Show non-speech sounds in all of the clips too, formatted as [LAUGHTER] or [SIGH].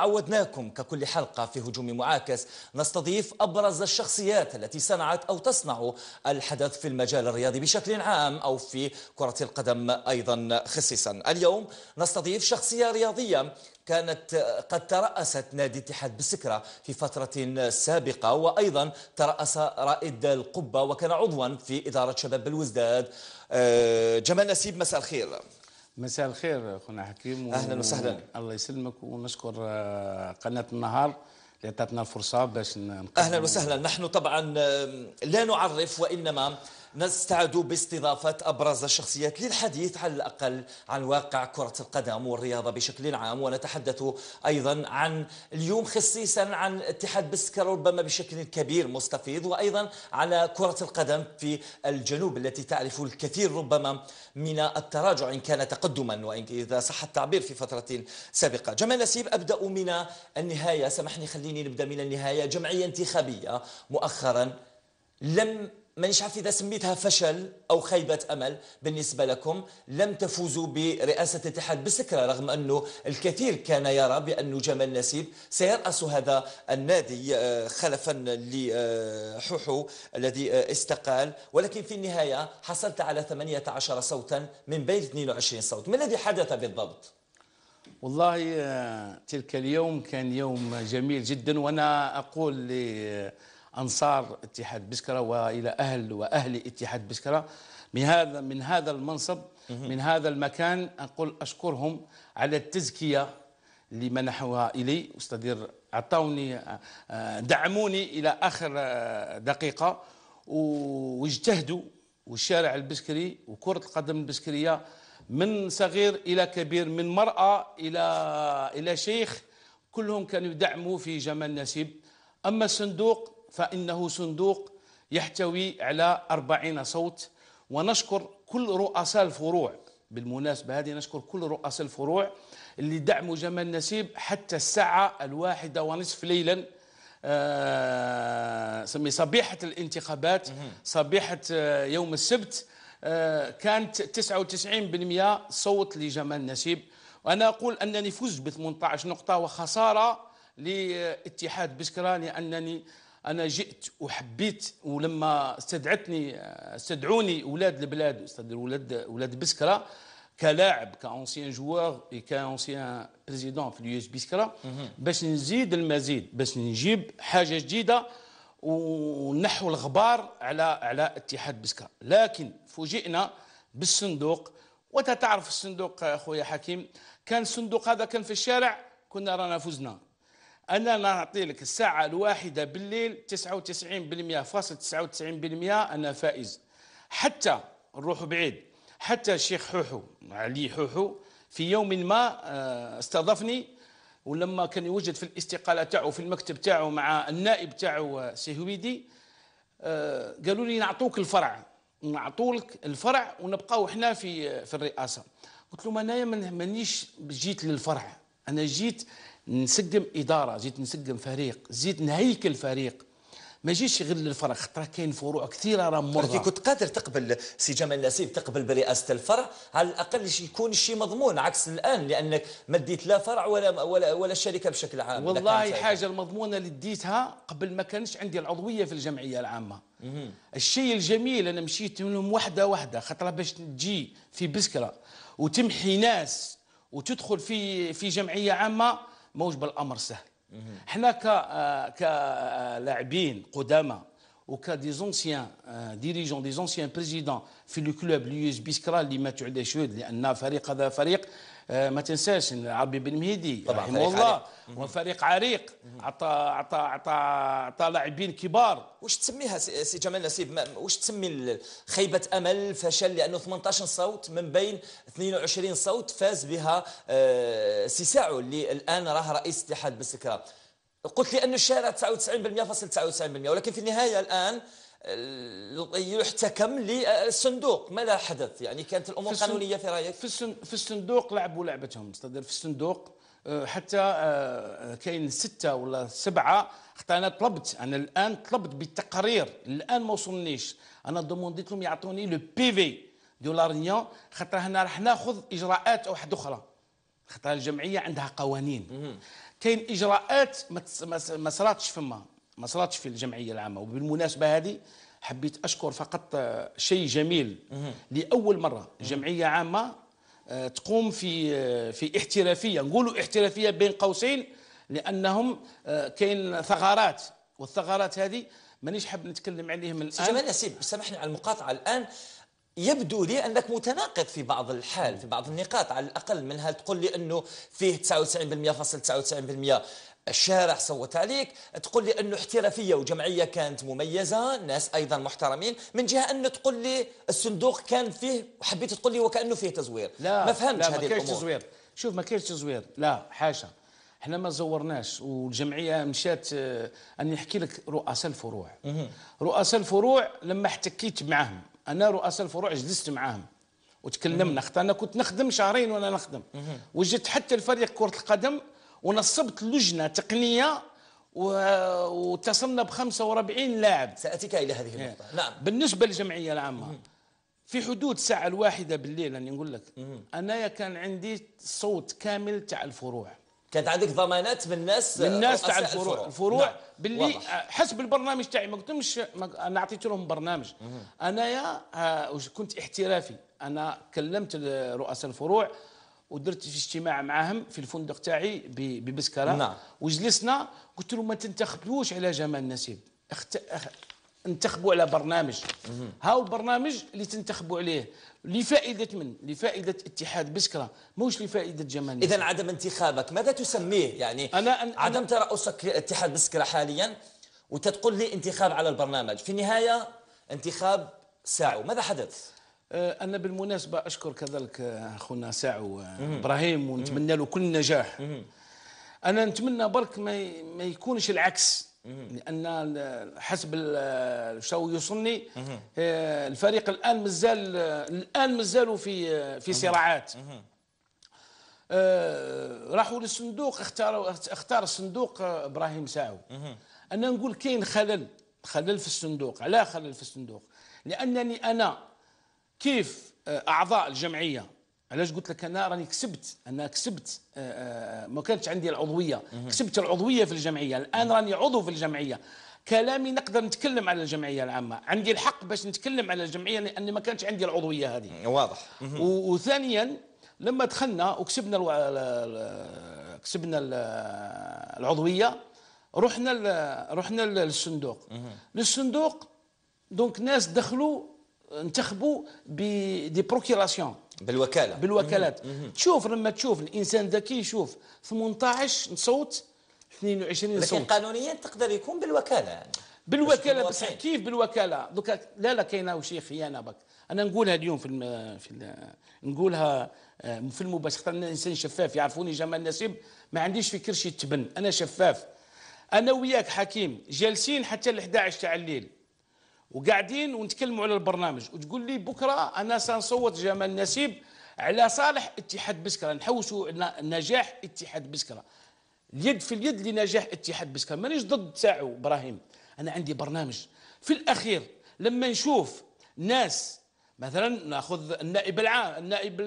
عودناكم ككل حلقة في هجوم معاكس نستضيف أبرز الشخصيات التي صنعت أو تصنع الحدث في المجال الرياضي بشكل عام أو في كرة القدم أيضا خصيصا اليوم نستضيف شخصية رياضية كانت قد ترأست نادي اتحاد بالسكرة في فترة سابقة وأيضا ترأس رائد القبة وكان عضوا في إدارة شباب الوزداد آه، جمال نسيب مساء الخير مساء الخير خونا حكيم و... اهلا وسهلا الله يسلمك ونشكر آه، قناه النهار اللي عطاتنا الفرصه باش اهلا وسهلا نحن طبعا لا نعرف وانما نستعد باستضافة أبرز الشخصيات للحديث على الأقل عن واقع كرة القدم والرياضة بشكل عام ونتحدث أيضا عن اليوم خصيصا عن اتحاد بسكر ربما بشكل كبير مستفيض وأيضا على كرة القدم في الجنوب التي تعرف الكثير ربما من التراجع إن كان تقدما وإن إذا صح التعبير في فترة سابقة جمال نسيب أبدأ من النهاية سمحني خليني نبدأ من النهاية جمعية انتخابية مؤخرا لم مانيش عارف اذا سميتها فشل او خيبه امل بالنسبه لكم لم تفوزوا برئاسه الاتحاد بالسكره رغم انه الكثير كان يرى بانه جمال نسيب سيراس هذا النادي آه، خلفا لحوحو الذي آه، استقال ولكن في النهايه حصلت على 18 صوتا من بين 22 صوت ما الذي حدث بالضبط والله آه، تلك اليوم كان يوم جميل جدا وانا اقول انصار اتحاد بسكره والى اهل واهل اتحاد بسكره من هذا من هذا المنصب من هذا المكان اقول اشكرهم على التزكيه اللي منحوها الي استدير اعطوني آه، آه، دعموني الى اخر آه، دقيقه واجتهدوا والشارع البسكري وكره القدم البسكريه من صغير الى كبير من مراه الى الى شيخ كلهم كانوا يدعموا في جمال نسيب اما الصندوق فإنه صندوق يحتوي على أربعين صوت ونشكر كل رؤساء الفروع بالمناسبة هذه نشكر كل رؤساء الفروع اللي دعموا جمال نسيب حتى الساعة الواحدة ونصف ليلا آه، سمي صبيحة الانتخابات صبيحة آه، يوم السبت آه، كانت 99% صوت لجمال نسيب وأنا أقول أنني فزت ب 18 نقطة وخسارة لاتحاد بسكرة لأنني انا جئت وحبيت ولما استدعتني استدعوني اولاد البلاد استدعوا اولاد اولاد بسكره كلاعب كاونسيان جوار كاونسيان بريزيدون في اليو اس بسكره باش نزيد المزيد باش نجيب حاجه جديده ونحو الغبار على على اتحاد بسكره لكن فوجئنا بالصندوق وانت تعرف الصندوق خويا حكيم كان الصندوق هذا كان في الشارع كنا رانا فزنا انا نعطي لك الساعه الواحده بالليل 99% فاصل 99% انا فائز حتى نروح بعيد حتى الشيخ حوحو علي حوحو في يوم ما آه، استضافني ولما كان يوجد في الاستقاله تاعو في المكتب تاعو مع النائب تاعو آه، سيهويدي آه، قالوا لي نعطوك الفرع نعطولك الفرع ونبقاو حنا في في الرئاسه قلت لهم انايا مانيش جيت للفرع انا جيت نسقم اداره زيد نسقم فريق زيد نهيكل فريق ما جيش غير للفرع خطرة كاين فروع كثيرة راه مرضى كي كنت قادر تقبل سي جمال نسيب تقبل برئاسة الفرع على الأقل يكون شي مضمون عكس الآن لأنك ما ديت لا فرع ولا ولا ولا الشركة بشكل عام والله حاجة المضمونة اللي ديتها قبل ما كانش عندي العضوية في الجمعية العامة الشيء الجميل أنا مشيت منهم وحدة وحدة خطرة باش تجي في بسكرة وتمحي ناس وتدخل في في جمعية عامة موش بالامر سهل حنا ك كلاعبين قدامى دي زونسيان ديريجون دي زونسيان بريزيدون في لو كلوب ليوز بيسكرا اللي ما تعداش شهود لان فريق هذا فريق آه، ما تنساش عبي بن مهدي رحمه الله وفريق عريق عطى عطى عطى عطى لاعبين كبار واش تسميها سي جمال نسيب واش تسمي خيبه امل فشل لانه 18 صوت من بين 22 صوت فاز بها آه، سي ساعو اللي الان راه رئيس اتحاد بسكره قلت لي ان الشارع 99% فاصل 99% ولكن في النهايه الان يحتكم للصندوق ماذا حدث يعني كانت الامور في قانونيه في رايك في الصندوق لعبوا لعبتهم تقدر في الصندوق آه، حتى آه، كاين سته ولا سبعه حتى انا طلبت انا الان طلبت بالتقرير الان ما وصلنيش انا دومونديت لهم يعطوني لو بي في دو لارنيون خاطر هنا راح ناخذ اجراءات واحده اخرى خاطر الجمعيه عندها قوانين كاين اجراءات ما صراتش فما ما صراتش في الجمعيه العامه وبالمناسبه هذه حبيت اشكر فقط آه، شيء جميل لاول مره جمعيه عامه آه، تقوم في آه، في احترافيه نقولوا احترافيه بين قوسين لانهم كاين ثغرات والثغرات هذه مانيش حاب نتكلم عليهم الان جمال ياسين سامحني على المقاطعه الان يبدو لي انك متناقض في بعض الحال في بعض النقاط على الاقل منها تقول لي انه فيه 99% فاصل 99% الشارع صوت عليك تقول لي أنه احترافية وجمعية كانت مميزة ناس أيضا محترمين من جهة أنه تقول لي الصندوق كان فيه وحبيت تقول لي وكأنه فيه تزوير لا ما فهمتش هذه الأمور لا ما كانش تزوير شوف ما كانش تزوير لا حاشا احنا ما زورناش والجمعيه مشات آه، اني نحكي لك رؤساء الفروع رؤساء الفروع لما احتكيت معهم انا رؤساء الفروع جلست معهم وتكلمنا انا كنت نخدم شهرين وانا نخدم وجدت حتى الفريق كره القدم ونصبت لجنه تقنيه واتصلنا ب 45 لاعب ساتيك الى هذه إيه. النقطه نعم بالنسبه للجمعيه العامه في حدود الساعه الواحده بالليل راني نقول لك انايا كان عندي صوت كامل تاع الفروع كانت عندك ضمانات من الناس من الناس تاع الفروع الفروع, نعم. باللي واضح. حسب البرنامج تاعي ما قلتهمش انا عطيت لهم برنامج انايا آه، كنت احترافي انا كلمت رؤساء الفروع ودرت في اجتماع معاهم في الفندق تاعي ببسكره نعم. وجلسنا قلت لهم ما تنتخبوش على جمال نسيب اخت... أخ... انتخبوا على برنامج هاو البرنامج اللي تنتخبوا عليه لفائده من لفائده اتحاد بسكره موش لفائده جمال اذا عدم انتخابك ماذا تسميه يعني أنا أن... عدم ترأسك اتحاد بسكره حاليا وتتقول لي انتخاب على البرنامج في النهايه انتخاب ساعه ماذا حدث انا بالمناسبه اشكر كذلك اخونا ساعو ابراهيم ونتمنى له كل النجاح انا نتمنى برك ما ما يكونش العكس لان حسب شو يوصلني آه، الفريق الان مازال الان مازالوا في في صراعات آه، راحوا للصندوق اختاروا اختار الصندوق ابراهيم ساعو انا نقول كاين خلل خلل في الصندوق علاه خلل في الصندوق لانني انا كيف آه، اعضاء الجمعيه علاش قلت لك انا راني كسبت انا كسبت آه، آه، ما كانتش عندي العضويه كسبت العضويه في الجمعيه الان راني عضو في الجمعيه كلامي نقدر نتكلم على الجمعيه العامه عندي الحق باش نتكلم على الجمعيه لاني ما كانتش عندي العضويه هذه واضح وثانيا لما دخلنا وكسبنا الو... كسبنا العضويه رحنا ل... رحنا للصندوق للصندوق دونك ناس دخلوا انتخبوا بدي بروكيراسيون بالوكاله بالوكالات مم. مم. تشوف لما تشوف الانسان ذكي يشوف 18 صوت 22 صوت لكن قانونيا تقدر يكون بالوكاله يعني. بالوكاله بس كيف بالوكاله دوكا لا لا كاينه شي خيانه بك انا نقولها اليوم في الم... في ال... نقولها آه، في المباشر خاطر انا انسان شفاف يعرفوني جمال نسيب ما عنديش في كرشي تبن انا شفاف انا وياك حكيم جالسين حتى ال 11 تاع الليل وقاعدين ونتكلموا على البرنامج وتقول لي بكره انا سنصوت جمال نسيب على صالح اتحاد بسكره نحوسوا نجاح اتحاد بسكره اليد في اليد لنجاح اتحاد بسكره مانيش ضد تاعو ابراهيم انا عندي برنامج في الاخير لما نشوف ناس مثلا ناخذ النائب العام النائب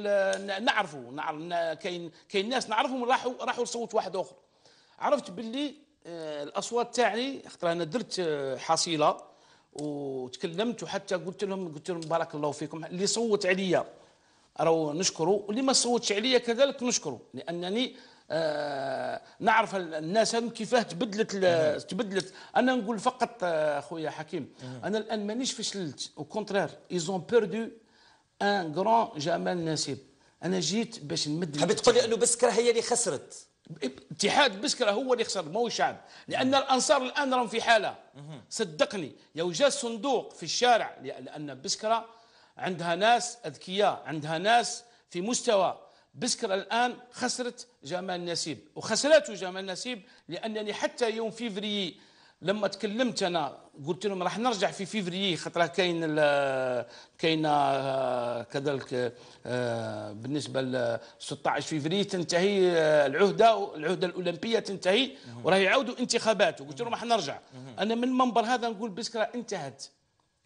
نعرفه نعرف كاين كاين ناس نعرفهم راحوا راحوا لصوت واحد اخر عرفت باللي آه، الاصوات تاعي خاطر انا درت آه، حصيله وتكلمت وحتى قلت لهم قلت لهم بارك الله فيكم اللي صوت عليا راهو نشكره واللي ما صوتش عليا كذلك نشكره لانني آه نعرف الناس هم كيفاه تبدلت تبدلت انا نقول فقط آه، خويا حكيم انا الان مانيش فشلت او كونترير ايزون بيردو ان غران جمال نسيب انا جيت باش نمد حبيت تقول لي انه بس هي اللي خسرت اتحاد بسكره هو اللي خسر مو الشعب لان الانصار الان راهم في حاله صدقني لو جاء صندوق في الشارع لان بسكره عندها ناس اذكياء عندها ناس في مستوى بسكرة الان خسرت جمال نسيب وخسرته جمال نسيب لانني حتى يوم فيفري لما تكلمت انا قلت لهم راح نرجع في فيفري خاطر كاين كاين آه، كذلك آه، بالنسبه ل 16 فيفري تنتهي آه، العهده العهده الاولمبيه تنتهي وراه يعاودوا انتخابات وقلت لهم راح نرجع انا من المنبر هذا نقول بسكرة انتهت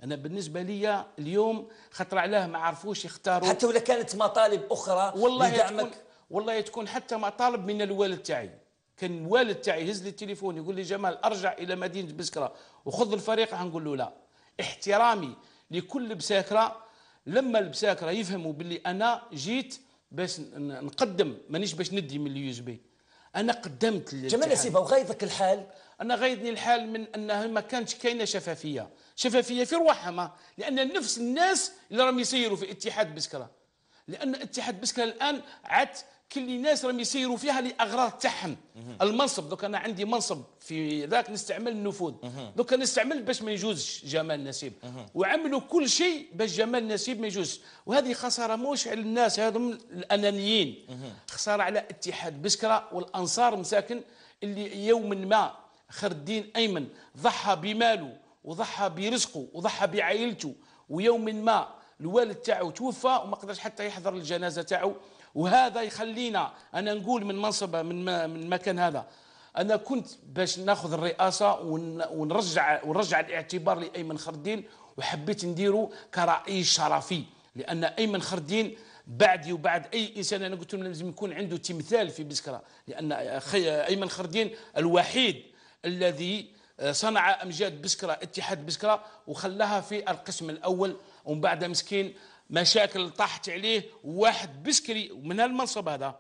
انا بالنسبه لي اليوم خاطر علاه ما عرفوش يختاروا حتى ولا كانت مطالب اخرى والله لدعمك والله تكون حتى مطالب من الوالد تاعي كان الوالد تاعي يهز لي التليفون يقول لي جمال ارجع الى مدينه بسكره وخذ الفريق هنقول له لا احترامي لكل بساكره لما البساكره يفهموا باللي انا جيت باش نقدم مانيش باش ندي من اليو بي انا قدمت جمال سيبا وغايضك الحال انا غايضني الحال من انها ما كانتش كاينه شفافيه شفافيه في رواحها لان نفس الناس اللي راهم يسيروا في اتحاد بسكره لان اتحاد بسكره الان عاد كل الناس راهم يسيروا فيها لاغراض تاعهم المنصب دوك انا عندي منصب في ذاك نستعمل النفوذ دوك نستعمل باش ما يجوزش جمال نسيب وعملوا كل شيء باش جمال نسيب ما يجوزش وهذه خساره موش على الناس هذم الانانيين خساره على اتحاد بسكره والانصار مساكن اللي يوما ما خير الدين ايمن ضحى بماله وضحى برزقه وضحى بعائلته ويوم ما الوالد تاعو توفى وما قدرش حتى يحضر الجنازه تاعو وهذا يخلينا انا نقول من منصب من من مكان هذا انا كنت باش ناخذ الرئاسه ونرجع ونرجع الاعتبار لايمن خردين وحبيت نديره كرئيس شرفي لان ايمن خردين بعدي وبعد اي انسان انا قلت لازم يكون عنده تمثال في بسكره لان ايمن خردين الوحيد الذي آه، صنع امجاد بسكره اتحاد بسكره وخلاها في القسم الاول ومن بعد مسكين مشاكل طاحت عليه واحد بسكري من المنصب هذا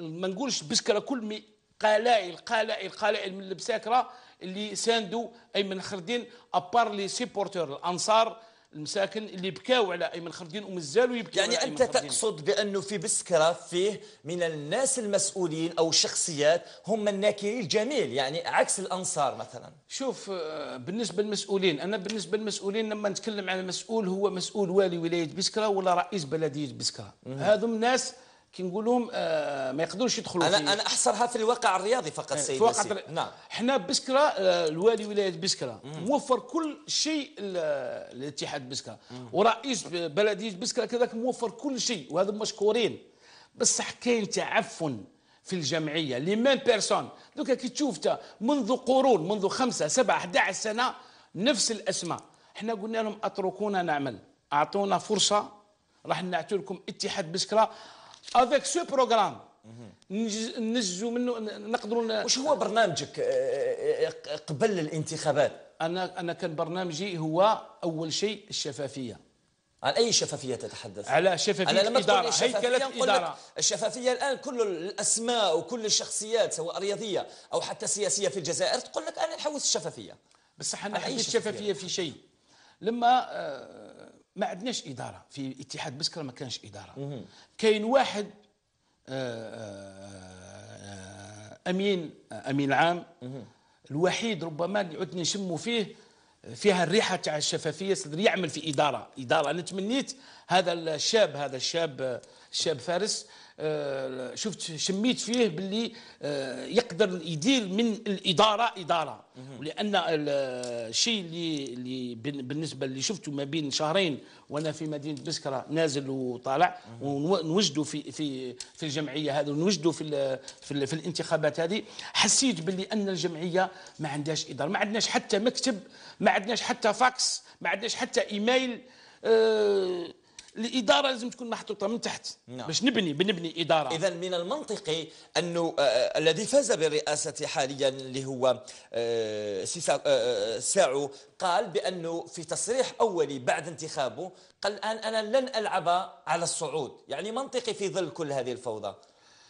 ما نقولش بسكره كل مي قلائل قلائل قلائل من البساكره اللي ساندوا اي من خردين ابار لي سيبورتور الانصار المساكن اللي بكاو على ايمن خردين ومازالوا يبكوا يعني انت تقصد بانه في بسكره فيه من الناس المسؤولين او الشخصيات هم الناكري الجميل يعني عكس الانصار مثلا شوف آه، بالنسبه للمسؤولين انا بالنسبه للمسؤولين لما نتكلم على مسؤول هو مسؤول والي ولايه بسكره ولا رئيس بلديه بسكره هذو الناس كي نقول لهم آه، ما يقدروش يدخلوا انا فيه. انا احصرها في الواقع الرياضي فقط آه، سيدي الواقع الرياضي نعم حنا بسكره آه، الوالي ولايه بسكره موفر كل شيء الاتحاد بسكره ورئيس بلديه بسكره كذلك موفر كل شيء وهذا مشكورين بصح كاين تعفن في الجمعيه لي ميم بيرسون دوكا كي تشوف منذ قرون منذ خمسة سبعة 11 سنه نفس الاسماء حنا قلنا لهم اتركونا نعمل اعطونا فرصه راح نعطي لكم اتحاد بسكره افيك سو بروغرام ننجزوا منه نقدروا واش هو برنامجك آه، آه، آه، قبل الانتخابات انا انا كان برنامجي هو اول شيء الشفافيه عن اي شفافيه تتحدث؟ على شفافيه أنا لما اداره هيكله اداره الشفافيه الان كل الاسماء وكل الشخصيات سواء رياضيه او حتى سياسيه في الجزائر تقول لك انا نحوس الشفافيه بصح انا حبيت الشفافيه في شيء لما ما عندناش اداره في اتحاد بسكره ما كانش اداره كاين واحد آه، آه، آه، امين امين عام الوحيد ربما اللي عدنا نشموا فيه فيها الريحه تاع الشفافيه صدر يعمل في اداره اداره انا تمنيت هذا الشاب هذا الشاب الشاب فارس آه، شفت شميت فيه باللي آه، يقدر يدير من الاداره اداره لان الشيء آه، اللي اللي بالنسبه اللي شفته ما بين شهرين وانا في مدينه بسكره نازل وطالع ونوجدوا في في في الجمعيه هذه ونوجدوا في في, في الانتخابات هذه حسيت باللي ان الجمعيه ما عندهاش اداره ما عندناش حتى مكتب ما عندناش حتى فاكس ما عندناش حتى ايميل أه الاداره لازم تكون محطوطه من تحت نعم. باش نبني بنبني اداره اذا من المنطقي انه آه،, آه الذي فاز بالرئاسه حاليا اللي هو آه سيسا آه،, آه ساعو قال بانه في تصريح اولي بعد انتخابه قال الان انا لن العب على الصعود يعني منطقي في ظل كل هذه الفوضى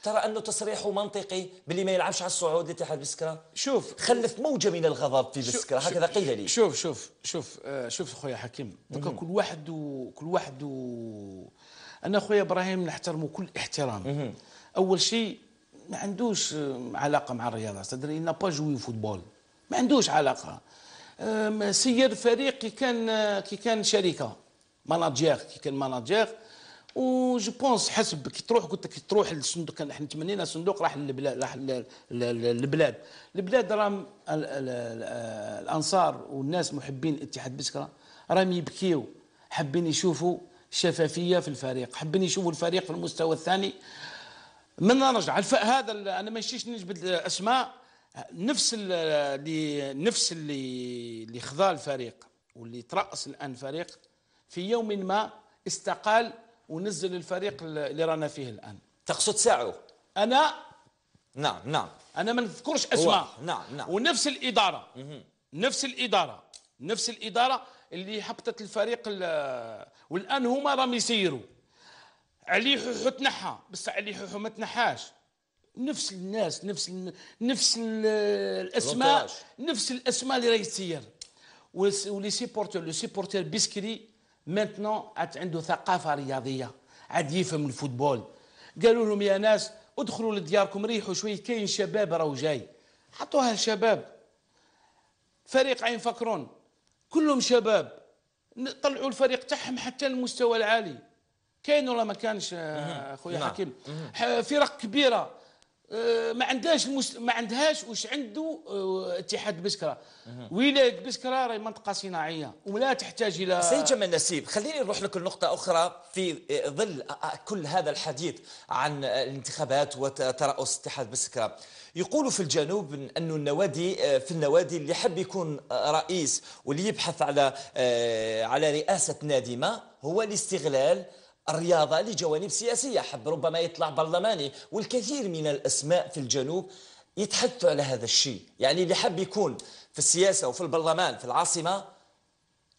ترى انه تصريحه منطقي باللي ما يلعبش على الصعود لاتحاد بسكره شوف خلف موجه من الغضب في بسكره هكذا قيل لي شوف شوف شوف آه، شوف خويا حكيم كل واحد وكل كل واحد و... انا خويا ابراهيم نحترمه كل احترام اول شيء ما عندوش آه، علاقه مع الرياضه تدري نا با جوي فوتبول ما عندوش علاقه سير فريق كي كان آه، كي كان شركه ماناجير كي كان ماناجير جو بونس حسب كي تروح قلت لك تروح للصندوق احنا تمنينا صندوق راح للبلاد راح للبلاد البلاد راهم الانصار والناس محبين اتحاد بسكره راهم يبكيو حابين يشوفوا شفافيه في الفريق حابين يشوفوا الفريق في المستوى الثاني من نرجع هذا انا نشيش نجبد اسماء نفس اللي نفس اللي اللي خذا الفريق واللي تراس الان الفريق في يوم ما استقال ونزل الفريق اللي رانا فيه الان تقصد ساعو انا نعم نعم انا ما نذكرش اسماء نعم نعم ونفس الاداره نفس الاداره نفس الاداره اللي حبطت الفريق والان هما راهم يسيروا علي حوحو تنحى بس علي حوحو ما تنحاش نفس الناس نفس الـ نفس الـ الاسماء نفس الاسماء اللي راهي تسير ولي سيبورتور لو سيبورتور بيسكري مينتنون عاد عنده ثقافه رياضيه عاد يفهم الفوتبول قالوا لهم يا ناس ادخلوا لدياركم ريحوا شوي كاين شباب راهو جاي حطوها شباب فريق عين فكرون كلهم شباب طلعوا الفريق تاعهم حتى المستوى العالي كاين ولا ما كانش آه، اخويا نعم. حكيم فرق كبيره آه، ما عندهاش المس... ما عندهاش واش عنده آه، اتحاد بسكره ولايه بسكره راهي منطقه صناعيه ولا تحتاج الى سيد جمال نسيب خليني نروح لك لنقطه اخرى في آه، ظل كل هذا الحديث عن الانتخابات وترأس اتحاد بسكره يقولوا في الجنوب أن النوادي في النوادي اللي يحب يكون رئيس واللي يبحث على على رئاسه نادمه هو الاستغلال الرياضة لجوانب سياسية حب ربما يطلع برلماني والكثير من الأسماء في الجنوب يتحدثوا على هذا الشيء يعني اللي حب يكون في السياسة وفي البرلمان في العاصمة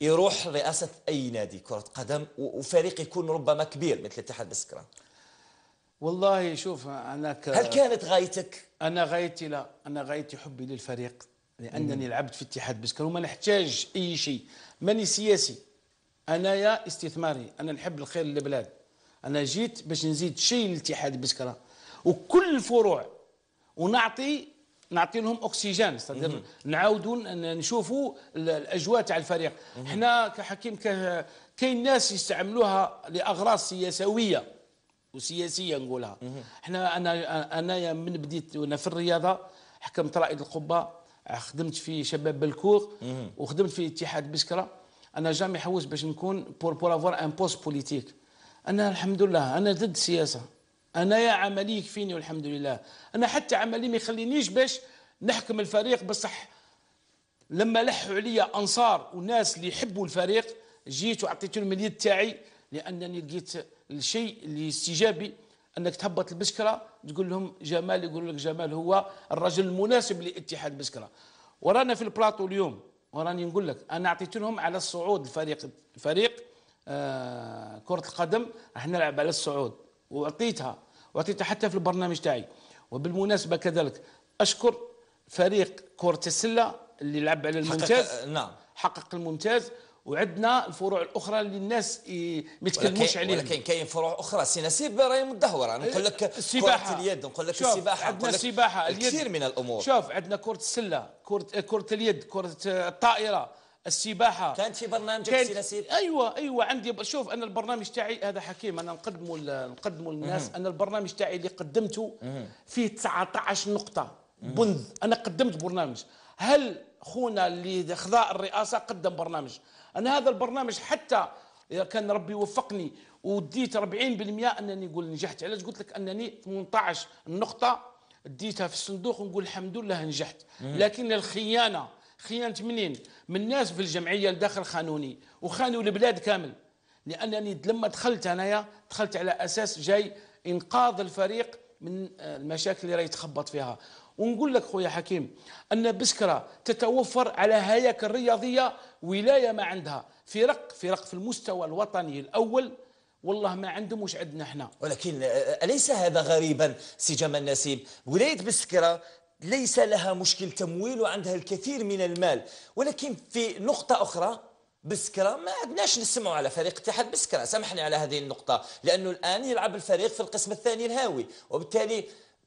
يروح رئاسة أي نادي كرة قدم وفريق يكون ربما كبير مثل اتحاد بسكرة والله شوف أنا ك... هل كانت غايتك؟ أنا غايتي لا أنا غايتي حبي للفريق لأنني مم. لعبت في اتحاد بسكران وما نحتاج أي شيء ماني سياسي انايا استثماري انا نحب الخير للبلاد انا جيت باش نزيد شيء للاتحاد بسكره وكل الفروع ونعطي نعطي لهم اكسجين استاذ نعاودوا نشوفوا الاجواء تاع الفريق حنا كحكيم كاين ناس يستعملوها لاغراض سياسويه وسياسيه نقولها حنا انا انايا من بديت وانا في الرياضه حكمت رائد القبه خدمت في شباب بلكور وخدمت في اتحاد بسكره انا جامي حوس باش نكون بور بور افوار ان بوست بوليتيك انا الحمد لله انا ضد السياسه انا يا عملي يكفيني والحمد لله انا حتى عملي ما يخلينيش باش نحكم الفريق بصح لما لحوا عليا انصار وناس اللي يحبوا الفريق جيت وعطيت لهم اليد تاعي لانني لقيت الشيء اللي استجابي انك تهبط البسكره تقول لهم جمال يقول لك جمال هو الرجل المناسب لاتحاد بسكره ورانا في البلاطو اليوم وراني نقول لك انا اعطيت لهم على الصعود الفريق فريق آه كره القدم راح نلعب على الصعود واعطيتها واعطيتها حتى في البرنامج تاعي وبالمناسبه كذلك اشكر فريق كره السله اللي لعب على الممتاز نعم حقق الممتاز وعندنا الفروع الاخرى اللي الناس ما يتكلموش عليها ولكن كاين فروع اخرى سي نسيب راهي مدهوره نقول لك السباحه كره اليد نقول لك السباحه عندنا السباحه كثير من الامور شوف عندنا كره السله كره كره اليد كره الطائره السباحه كانت في برنامج كانت... نسيب ايوه ايوه عندي شوف انا البرنامج تاعي هذا حكيم انا نقدمه نقدمه للناس انا البرنامج تاعي اللي قدمته فيه 19 نقطه بند انا قدمت برنامج هل خونا اللي خذا الرئاسه قدم برنامج انا هذا البرنامج حتى اذا كان ربي وفقني وديت 40% انني نقول نجحت علاش قلت لك انني 18 نقطة ديتها في الصندوق ونقول الحمد لله نجحت لكن الخيانه خيانه منين من الناس في الجمعيه الداخل خانوني وخانوا البلاد كامل لانني لما دخلت انايا دخلت على اساس جاي انقاذ الفريق من المشاكل اللي راهي يتخبط فيها ونقول لك خويا حكيم ان بسكره تتوفر على هياكل رياضيه ولايه ما عندها فرق فرق في المستوى الوطني الاول والله ما عندهم واش عندنا احنا ولكن اليس هذا غريبا سي جمال نسيم ولايه بسكره ليس لها مشكل تمويل وعندها الكثير من المال ولكن في نقطه اخرى بسكرة ما عدناش نسمعوا على فريق اتحاد بسكرة سامحني على هذه النقطة لأنه الآن يلعب الفريق في القسم الثاني الهاوي وبالتالي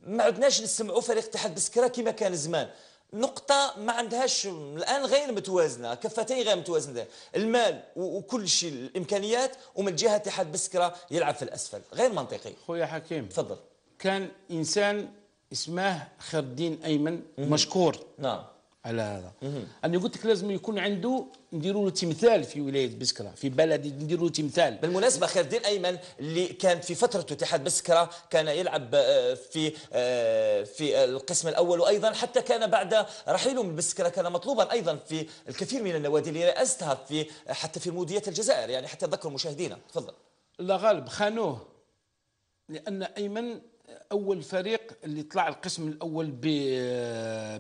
ما عدناش نسمعوا فريق اتحاد بسكره كما كان زمان نقطة ما عندهاش الآن غير متوازنة كفتين غير متوازنة المال وكل شيء الإمكانيات ومن الجهة اتحاد بسكرة يلعب في الأسفل غير منطقي خويا حكيم تفضل كان إنسان اسمه خير الدين أيمن مشكور نعم على هذا انا قلت لك لازم يكون عنده نديروا له تمثال في ولايه بسكره في بلدي نديروا له تمثال بالمناسبه خير الدين ايمن اللي كان في فتره اتحاد بسكره كان يلعب آه، في آه، في القسم الاول وايضا حتى كان بعد رحيله من بسكره كان مطلوبا ايضا في الكثير من النوادي اللي رئاستها في حتى في موديه الجزائر يعني حتى ذكر مشاهدينا تفضل لا غالب خانوه لان ايمن اول فريق اللي طلع القسم الاول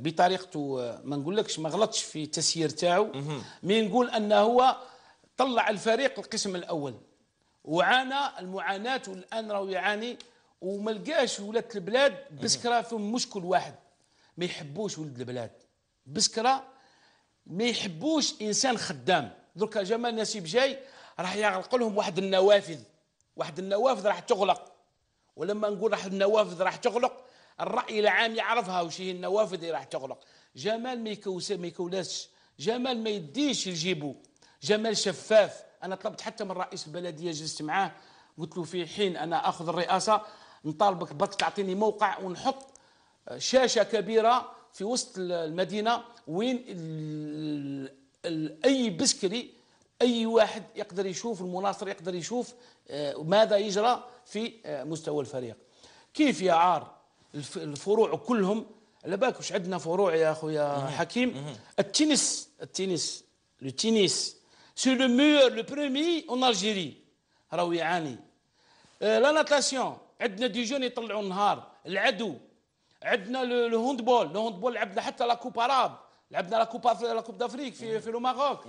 بطريقته ما نقولكش ما غلطش في تسيير تاعو مي نقول انه هو طلع الفريق القسم الاول وعانى المعاناه والان راهو يعاني وما لقاش ولاد البلاد بسكره في مشكل واحد ما يحبوش ولد البلاد بسكره ما يحبوش انسان خدام دركا جمال نسيب جاي راح يغلق لهم واحد النوافذ واحد النوافذ راح تغلق ولما نقول راح النوافذ راح تغلق الرأي العام يعرفها وش هي النوافذ اللي راح تغلق جمال ما يكوس ما يكولاش جمال ما يديش يجيبه جمال شفاف انا طلبت حتى من رئيس البلديه جلست معاه قلت له في حين انا اخذ الرئاسه نطالبك برك تعطيني موقع ونحط آه، شاشه كبيره في وسط المدينه وين اي بسكري اي واحد يقدر يشوف المناصر يقدر يشوف آه، ماذا يجرى في آه، مستوى الفريق كيف يا عار الفروع كلهم على بالك واش عندنا فروع يا خويا حكيم التنس التنس لو تنس سي لو ميور لو برومي اون الجيري راهو يعاني آه، لا ناتاسيون عندنا دي جون يطلعوا النهار العدو عندنا لو هوندبول لو هوندبول لعبنا حتى لا كوب عرب لعبنا لا كوب لا كوب دافريك في في لو ماروك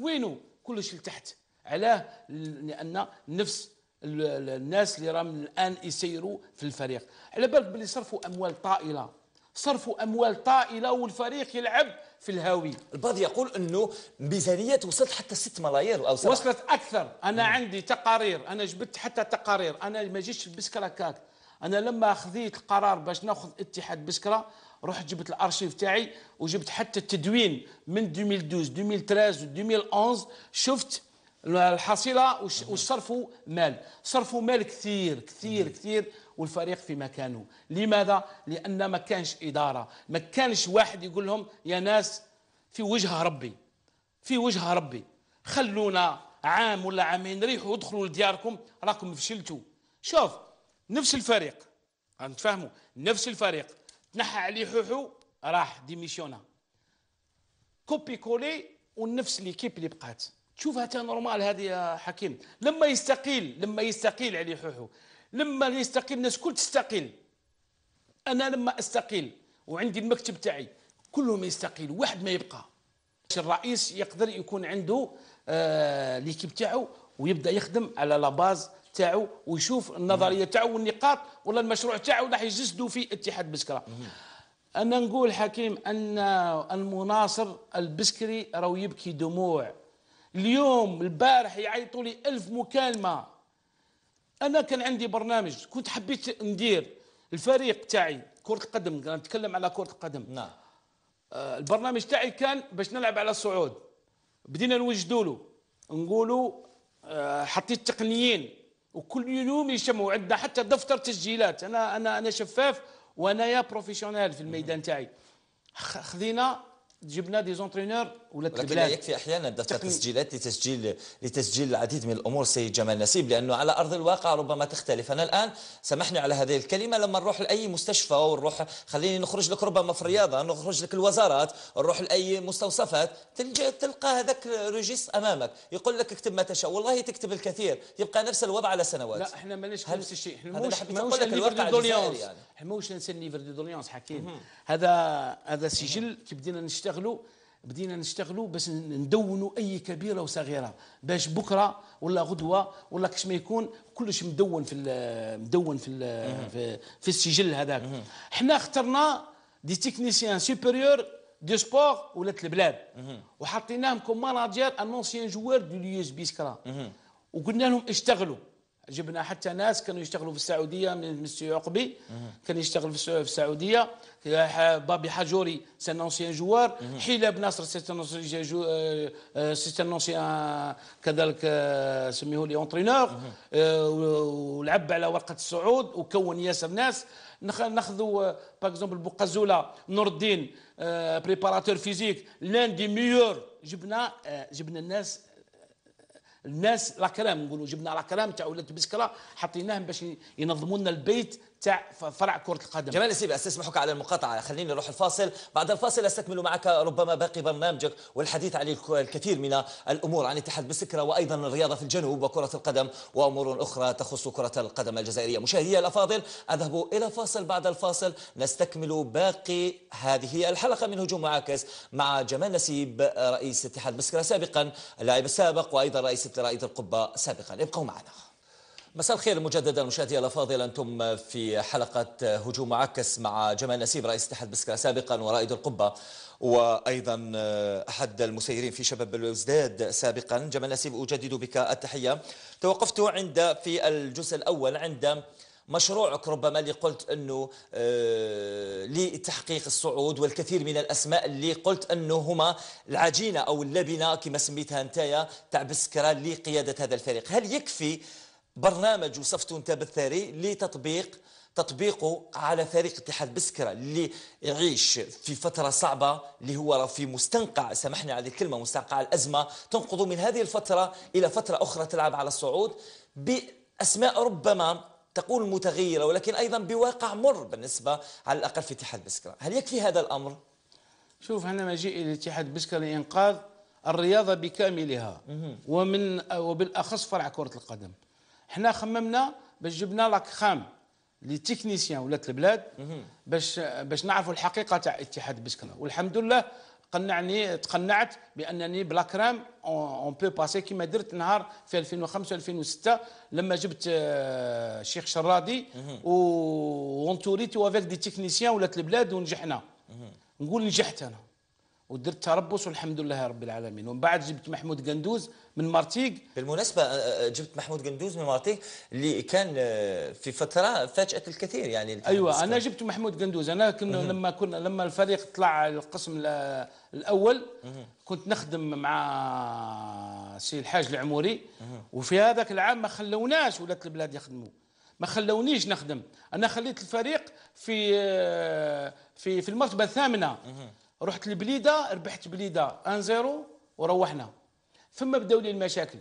وينو كلش لتحت علاه لان نفس الناس اللي راهم الان يسيروا في الفريق على بالك بلي صرفوا اموال طائله صرفوا اموال طائله والفريق يلعب في الهاوي البعض يقول انه ميزانيات وصلت حتى 6 ملايير او سبعة. وصلت اكثر انا مم. عندي تقارير انا جبت حتى تقارير انا ما جيتش بسكره انا لما خذيت القرار باش ناخذ اتحاد بسكره رحت جبت الارشيف تاعي وجبت حتى التدوين من 2012 2013 2011 شفت الحصيله وصرفوا صرفوا مال صرفوا مال كثير كثير كثير والفريق في مكانه لماذا لان ما كانش اداره ما كانش واحد يقول لهم يا ناس في وجه ربي في وجه ربي خلونا عام ولا عامين ريحوا ودخلوا لدياركم راكم فشلتوا شوف نفس الفريق غنتفاهموا نفس الفريق تنحى عليه حوحو راح ديميسيونا كوبي كولي ونفس ليكيب اللي بقات تشوفها تا نورمال هذه يا حكيم لما يستقيل لما يستقيل عليه حوحو لما يستقيل الناس كل تستقيل انا لما استقيل وعندي المكتب تاعي كلهم يستقيل واحد ما يبقى الرئيس يقدر يكون عنده آه ليكيب تاعو ويبدا يخدم على لا باز تاعو ويشوف النظريه تاعو والنقاط ولا المشروع تاعو راح يجسدوا في اتحاد بسكره انا نقول حكيم ان المناصر البسكري راهو يبكي دموع اليوم البارح يعيطوا لي ألف مكالمه انا كان عندي برنامج كنت حبيت ندير الفريق تاعي كره القدم نتكلم على كره القدم نعم آه، البرنامج تاعي كان باش نلعب على الصعود بدينا نوجدوا له نقولوا آه، حطيت تقنيين وكل يوم يشموا عندنا حتى دفتر تسجيلات انا انا انا شفاف وانا يا بروفيسيونيل في الميدان تاعي خذينا جبنا دي زونترينور ولا ولكن لا يكفي احيانا دفتر تسجيلات لتسجيل لتسجيل العديد من الامور سيد جمال نسيب لانه على ارض الواقع ربما تختلف انا الان سامحني على هذه الكلمه لما نروح لاي مستشفى ونروح خليني نخرج لك ربما في الرياضه نخرج لك الوزارات نروح لاي مستوصفات تلقى, تلقى هذاك روجيس امامك يقول لك اكتب ما تشاء والله تكتب الكثير يبقى نفس الوضع على سنوات لا احنا ماناش نفس الشيء احنا نقول لك الواقع الجزائري يعني احنا موش ننسى النيفر دي دوليونس حكيم هذا هذا سجل كي بدينا نشتغل نشتغلوا بدينا نشتغلوا باش ندونوا اي كبيره وصغيره باش بكره ولا غدوه ولا كش ما يكون كلش مدون في مدون في في, في السجل هذاك حنا اخترنا دي تكنيسيان سوبيريور دو سبور ولات البلاد وحطيناهم كوم ماناجير ان اونسيان جوار دو ليوز بيسكرا وقلنا لهم اشتغلوا جبنا حتى ناس كانوا يشتغلوا في السعوديه من مستر يعقبي كان يشتغل في السعوديه بابي حجوري سان اونسيان جوار حيله ناصر سي اونسيان آه، آه، كذلك آه، سميه لي اونترينور ولعب على ورقه الصعود وكون ياسر ناس ناخذوا باغ اكزومبل بوقازولا نور الدين بريباراتور فيزيك لان دي ميور جبنا جبنا الناس الناس لاكرام نقولوا جبنا لاكرام تاع ولاد بسكره حطيناهم باش ينظموا لنا البيت تاع فرع كره القدم جمال نسيب استسمحك على المقاطعه خليني نروح الفاصل بعد الفاصل استكمل معك ربما باقي برنامجك والحديث عن الكثير من الامور عن اتحاد بسكره وايضا الرياضه في الجنوب وكره القدم وامور اخرى تخص كره القدم الجزائريه مشاهدي الافاضل اذهب الى فاصل بعد الفاصل نستكمل باقي هذه الحلقه من هجوم معاكس مع جمال نسيب رئيس اتحاد بسكره سابقا اللاعب السابق وايضا رئيس رائد القبه سابقا ابقوا معنا مساء الخير مجددا مشاهدي الافاضل انتم في حلقه هجوم معكس مع جمال نسيب رئيس اتحاد بسكرة سابقا ورائد القبه وايضا احد المسيرين في شباب الوزداد سابقا جمال نسيب اجدد بك التحيه توقفت عند في الجزء الاول عند مشروعك ربما اللي قلت انه آه، لتحقيق الصعود والكثير من الاسماء اللي قلت انه هما العجينه او اللبنه كما سميتها انت تاع بسكره لقياده هذا الفريق، هل يكفي برنامج وصفته انت بالثري لتطبيق تطبيقه على فريق اتحاد بسكرة اللي يعيش في فترة صعبة اللي هو في مستنقع سامحني على الكلمة مستنقع الأزمة تنقض من هذه الفترة إلى فترة أخرى تلعب على الصعود بأسماء ربما تقول متغيرة ولكن أيضا بواقع مر بالنسبة على الأقل في اتحاد بسكرة هل يكفي هذا الأمر؟ شوف أنا مجيء إلى اتحاد بسكرة لإنقاذ الرياضة بكاملها ومن وبالأخص فرع كرة القدم حنا خممنا باش جبنا لا خام لي تكنيسيان ولات البلاد باش باش نعرفوا الحقيقه تاع اتحاد بسكنا والحمد لله قنعني تقنعت بانني بلا كرام اون بو باسي كيما درت نهار في 2005 2006 لما جبت الشيخ آه، شرادي وانتوريت افيك دي تكنيسيان ولات البلاد ونجحنا نقول نجحت انا ودرت تربص والحمد لله رب العالمين ومن بعد جبت محمود قندوز من مارتيغ بالمناسبه جبت محمود قندوز من مارتيغ اللي كان آه، في فتره فاجات الكثير يعني ايوه انا جبت محمود قندوز انا كنا لما كنا لما الفريق طلع القسم الاول كنت نخدم مع سي الحاج العموري وفي هذاك العام ما خلوناش ولاد البلاد يخدموا ما خلونيش نخدم انا خليت الفريق في آه، في في المرتبه الثامنه رحت لبليده ربحت بليده 1-0 وروحنا ثم بداو لي المشاكل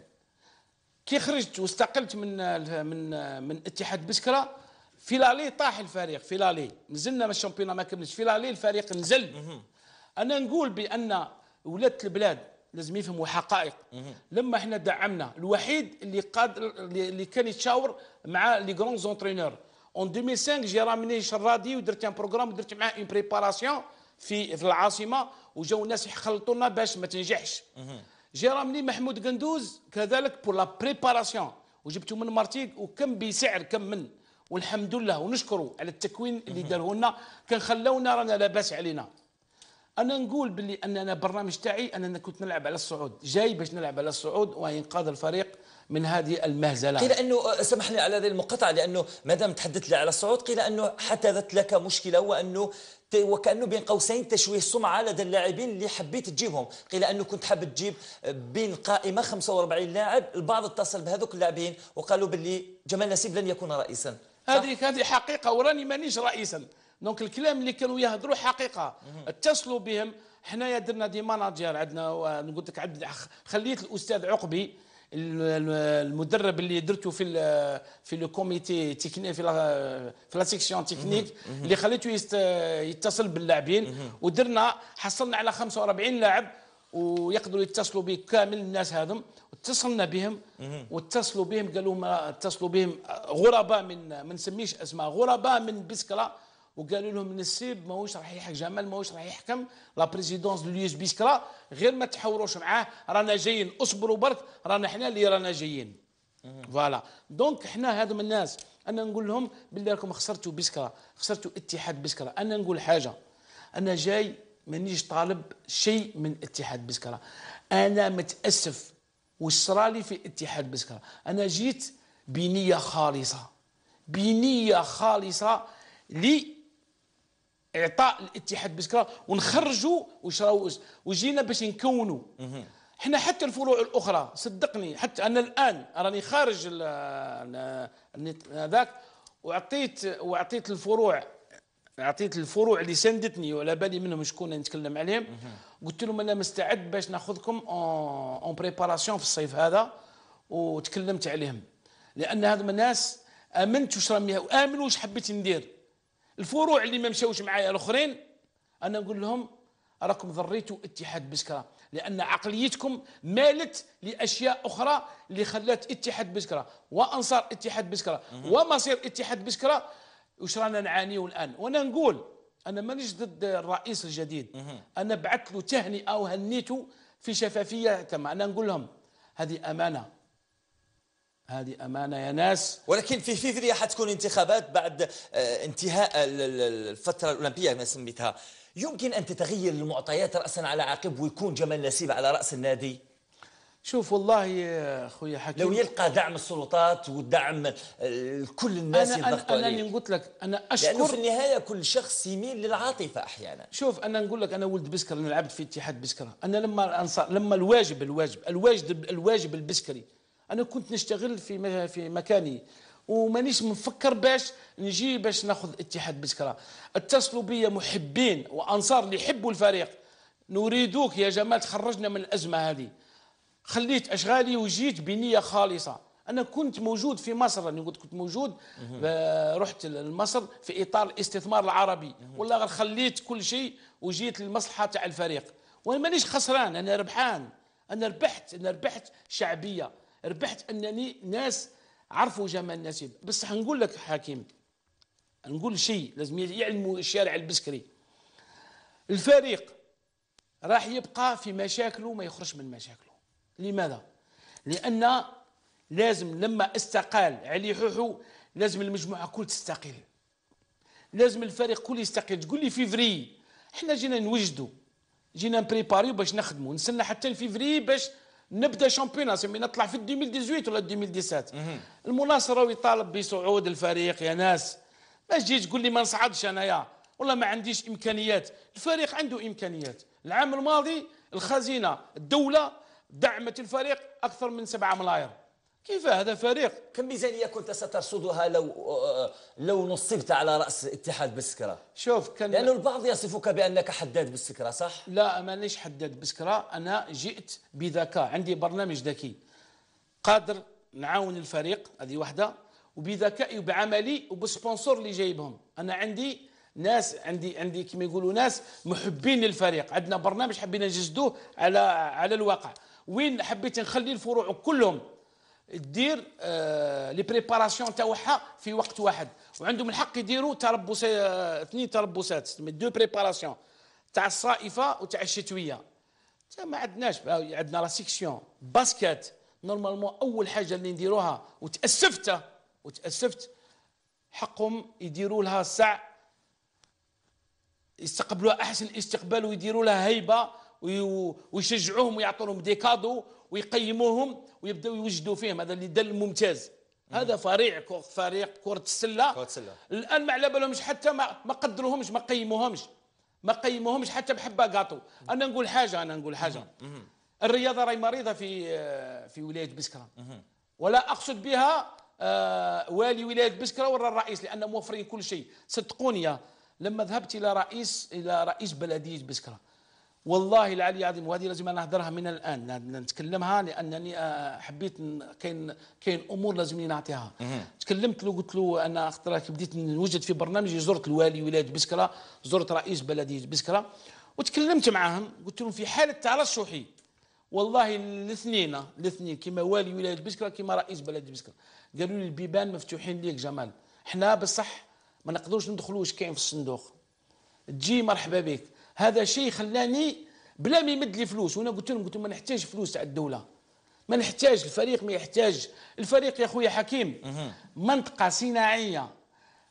كي خرجت واستقلت من من من اتحاد بسكره في لالي طاح الفريق في لالي نزلنا من الشامبيون ما كملش في لالي الفريق نزل انا نقول بان ولاد البلاد لازم يفهموا حقائق لما احنا دعمنا الوحيد اللي قادر اللي كان يتشاور مع لي كرون زونترينور اون 2005 جي راميني شرادي ودرت ان بروغرام ودرت معاه اون بريباراسيون في في العاصمه وجاو ناس يخلطوا لنا باش ما تنجحش جيرامني محمود قندوز كذلك بور لا بريباراسيون وجبته من مارتيك وكم بسعر كم من والحمد لله ونشكره على التكوين اللي داره لنا كان خلونا رانا لاباس علينا انا نقول باللي ان انا برنامج تاعي اننا كنت نلعب على الصعود جاي باش نلعب على الصعود وانقاذ الفريق من هذه المهزله قيل انه آه، سمح لي على هذه المقاطعه لانه ما دام تحدثت لي على الصعود قيل انه حدثت لك مشكله وانه وكانه بين قوسين تشويه سمعه لدى اللاعبين اللي حبيت تجيبهم قيل انه كنت حاب تجيب بين قائمه 45 لاعب البعض اتصل بهذوك اللاعبين وقالوا باللي جمال نسيب لن يكون رئيسا هذه هذه حقيقه وراني مانيش رئيسا دونك الكلام اللي كانوا يهضروا حقيقه اتصلوا بهم حنايا درنا دي ماناجير عندنا قلت لك عندنا خليت الاستاذ عقبي المدرب اللي درته في الـ في لو كوميتي تكني في ال في لا سيكسيون تكنيك اللي خليته يتصل باللاعبين ودرنا حصلنا على 45 لاعب ويقدروا يتصلوا بكامل كامل الناس هذم اتصلنا بهم واتصلوا بهم قالوا ما اتصلوا بهم غرباء من ما نسميش اسماء غرباء من بسكلا وقالوا لهم النسيب ماهوش راح يحكم جمال ماهوش راح يحكم لا بريزيدونس دو ليوس بيسكرا غير ما تحوروش معاه رانا جايين اصبروا برك رانا حنا اللي رانا جايين فوالا دونك حنا من الناس انا نقول لهم باللي راكم خسرتوا بيسكرا خسرتوا اتحاد بيسكرا انا نقول حاجه انا جاي مانيش طالب شيء من اتحاد بيسكرا انا متاسف وش صرالي في اتحاد بيسكرا انا جيت بنيه خالصه بنيه خالصه لي اعطاء الاتحاد بسكرا ونخرجوا وشراو وجينا باش نكونوا احنا حتى الفروع الاخرى صدقني حتى انا الان راني خارج هذاك وعطيت وعطيت الفروع عطيت الفروع اللي ساندتني وعلى بالي منهم شكون نتكلم عليهم قلت لهم انا مستعد باش ناخذكم اون بريباراسيون في الصيف هذا وتكلمت عليهم لان هذوما الناس امنت واش رامي وامن واش حبيت ندير الفروع اللي ما مشاوش معايا الاخرين انا نقول لهم راكم ضريتوا اتحاد بسكره لان عقليتكم مالت لاشياء اخرى اللي خلات اتحاد بسكره وانصار اتحاد بسكره ومصير اتحاد بسكره واش رانا نعانيه الان وانا نقول انا مانيش ضد الرئيس الجديد انا بعثت له تهنئه وهنيته في شفافيه تامه انا نقول لهم هذه امانه هذه أمانة يا ناس ولكن في فيفري حتكون انتخابات بعد آه، انتهاء الفترة الأولمبية ما سميتها يمكن أن تتغير المعطيات رأسا على عقب ويكون جمال نسيب على رأس النادي شوف والله يا اخويا حكيم لو يلقى دعم السلطات ودعم كل الناس أنا أنا انا قلت لك انا اشكر لانه في النهايه كل شخص يميل للعاطفه احيانا شوف انا نقول لك انا ولد بسكر انا لعبت في اتحاد بسكره انا لما لما الواجب الواجب الواجب الواجب البسكري انا كنت نشتغل في في مكاني ومانيش مفكر باش نجي باش ناخذ اتحاد بسكرة اتصلوا بي محبين وانصار اللي يحبوا الفريق نريدوك يا جمال تخرجنا من الازمه هذه خليت اشغالي وجيت بنيه خالصه انا كنت موجود في مصر انا قلت كنت موجود آه، رحت لمصر في اطار الاستثمار العربي والله غير خليت كل شيء وجيت للمصلحه تاع الفريق وانا مانيش خسران انا ربحان انا ربحت انا ربحت شعبيه ربحت انني ناس عرفوا جمال نسيب بصح نقول لك حكيم نقول شيء لازم يعلموا الشارع البسكري الفريق راح يبقى في مشاكله ما يخرج من مشاكله لماذا لان لازم لما استقال علي حوحو لازم المجموعه كل تستقيل لازم الفريق كل يستقيل تقول لي فيفري احنا جينا نوجدوا جينا نبريباريو باش نخدموا نستنى حتى الفيفري باش نبدا شامبيون سمي نطلع في 2018 ولا 2017 المناصر راهو يطالب بصعود الفريق يا ناس ما تجي تقول لي ما نصعدش انايا والله ما عنديش امكانيات الفريق عنده امكانيات العام الماضي الخزينه الدوله دعمت الفريق اكثر من 7 ملاير كيف هذا فريق كم ميزانيه كنت سترصدها لو آه، لو نصبت على راس اتحاد بالسكره شوف كان لانه البعض يصفك بانك حداد بالسكره صح لا مانيش حداد بسكرة، انا جئت بذكاء عندي برنامج ذكي قادر نعاون الفريق هذه وحده وبذكائي وبعملي وبسبونسور اللي جايبهم انا عندي ناس عندي عندي كما يقولوا ناس محبين للفريق عندنا برنامج حبينا نجسدوه على على الواقع وين حبيت نخلي الفروع كلهم دير آه، لي بريباراسيون تاعها في وقت واحد وعندهم الحق يديروا تربص آه، اثنين تربصات دو بريباراسيون تاع الصائفه وتاع الشتويه ما عندناش آه، عندنا لا سيكسيون باسكت نورمالمون اول حاجه اللي نديروها وتاسفت وتاسفت حقهم يديروا لها الساع يستقبلوها احسن استقبال ويديروا لها هيبه ويشجعوهم ويعطوا لهم دي كادو ويقيموهم ويبداو يوجدوا فيهم هذا اللي دل ممتاز هذا فريق فريق كرة السلة كرة السلة الآن ما على بالهمش حتى ما ما قدروهمش ما قيموهمش ما قيموهمش حتى بحبة كاطو أنا نقول حاجة أنا نقول حاجة الرياضة راهي مريضة في آه، في ولاية بسكرة ولا أقصد بها آه، والي ولاية بسكرة ولا الرئيس لأن موفرين كل شيء صدقوني لما ذهبت إلى رئيس إلى رئيس بلدية بسكرة والله العلي العظيم وهذه لازم نهضرها من الان نتكلمها لانني آه، حبيت كاين كاين امور لازم نعطيها تكلمت له قلت له انا خطره بديت نوجد في برنامجي زرت الوالي ولايه بسكره زرت رئيس بلديه بسكره وتكلمت معاهم قلت لهم في حاله ترشحي والله الاثنين الاثنين كما والي ولايه بسكره كما رئيس بلديه بسكره قالوا لي البيبان مفتوحين ليك جمال حنا بصح ما نقدروش ندخلوش كاين في الصندوق تجي مرحبا بك هذا شيء خلاني بلا ما يمد لي فلوس وانا قلت لهم قلت لهم ما نحتاج فلوس تاع الدوله ما نحتاج الفريق ما يحتاج الفريق يا خويا حكيم منطقه صناعيه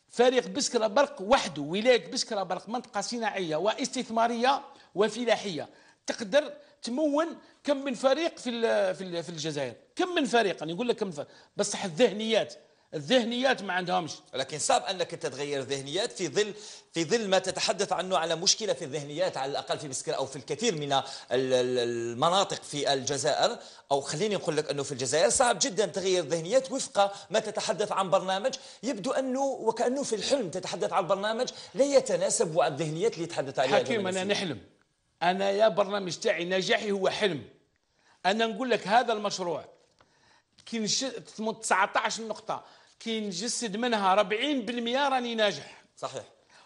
فريق بسكره برق وحده ولايه بسكره برق منطقه صناعيه واستثماريه وفلاحيه تقدر تمون كم من فريق في في الجزائر كم من فريق انا يعني نقول لك كم فريق بصح الذهنيات الذهنيات ما عندهمش لكن صعب انك تتغير ذهنيات في ظل في ظل ما تتحدث عنه على مشكله في الذهنيات على الاقل في مسكر او في الكثير من المناطق في الجزائر او خليني نقول لك انه في الجزائر صعب جدا تغير الذهنيات وفق ما تتحدث عن برنامج يبدو انه وكانه في الحلم تتحدث عن برنامج لا يتناسب مع الذهنيات اللي تحدث عليها حكيم انا نحلم انا يا برنامج تاعي نجاحي هو حلم انا نقول لك هذا المشروع كي 19 نقطه كي نجسد منها 40% راني ناجح صحيح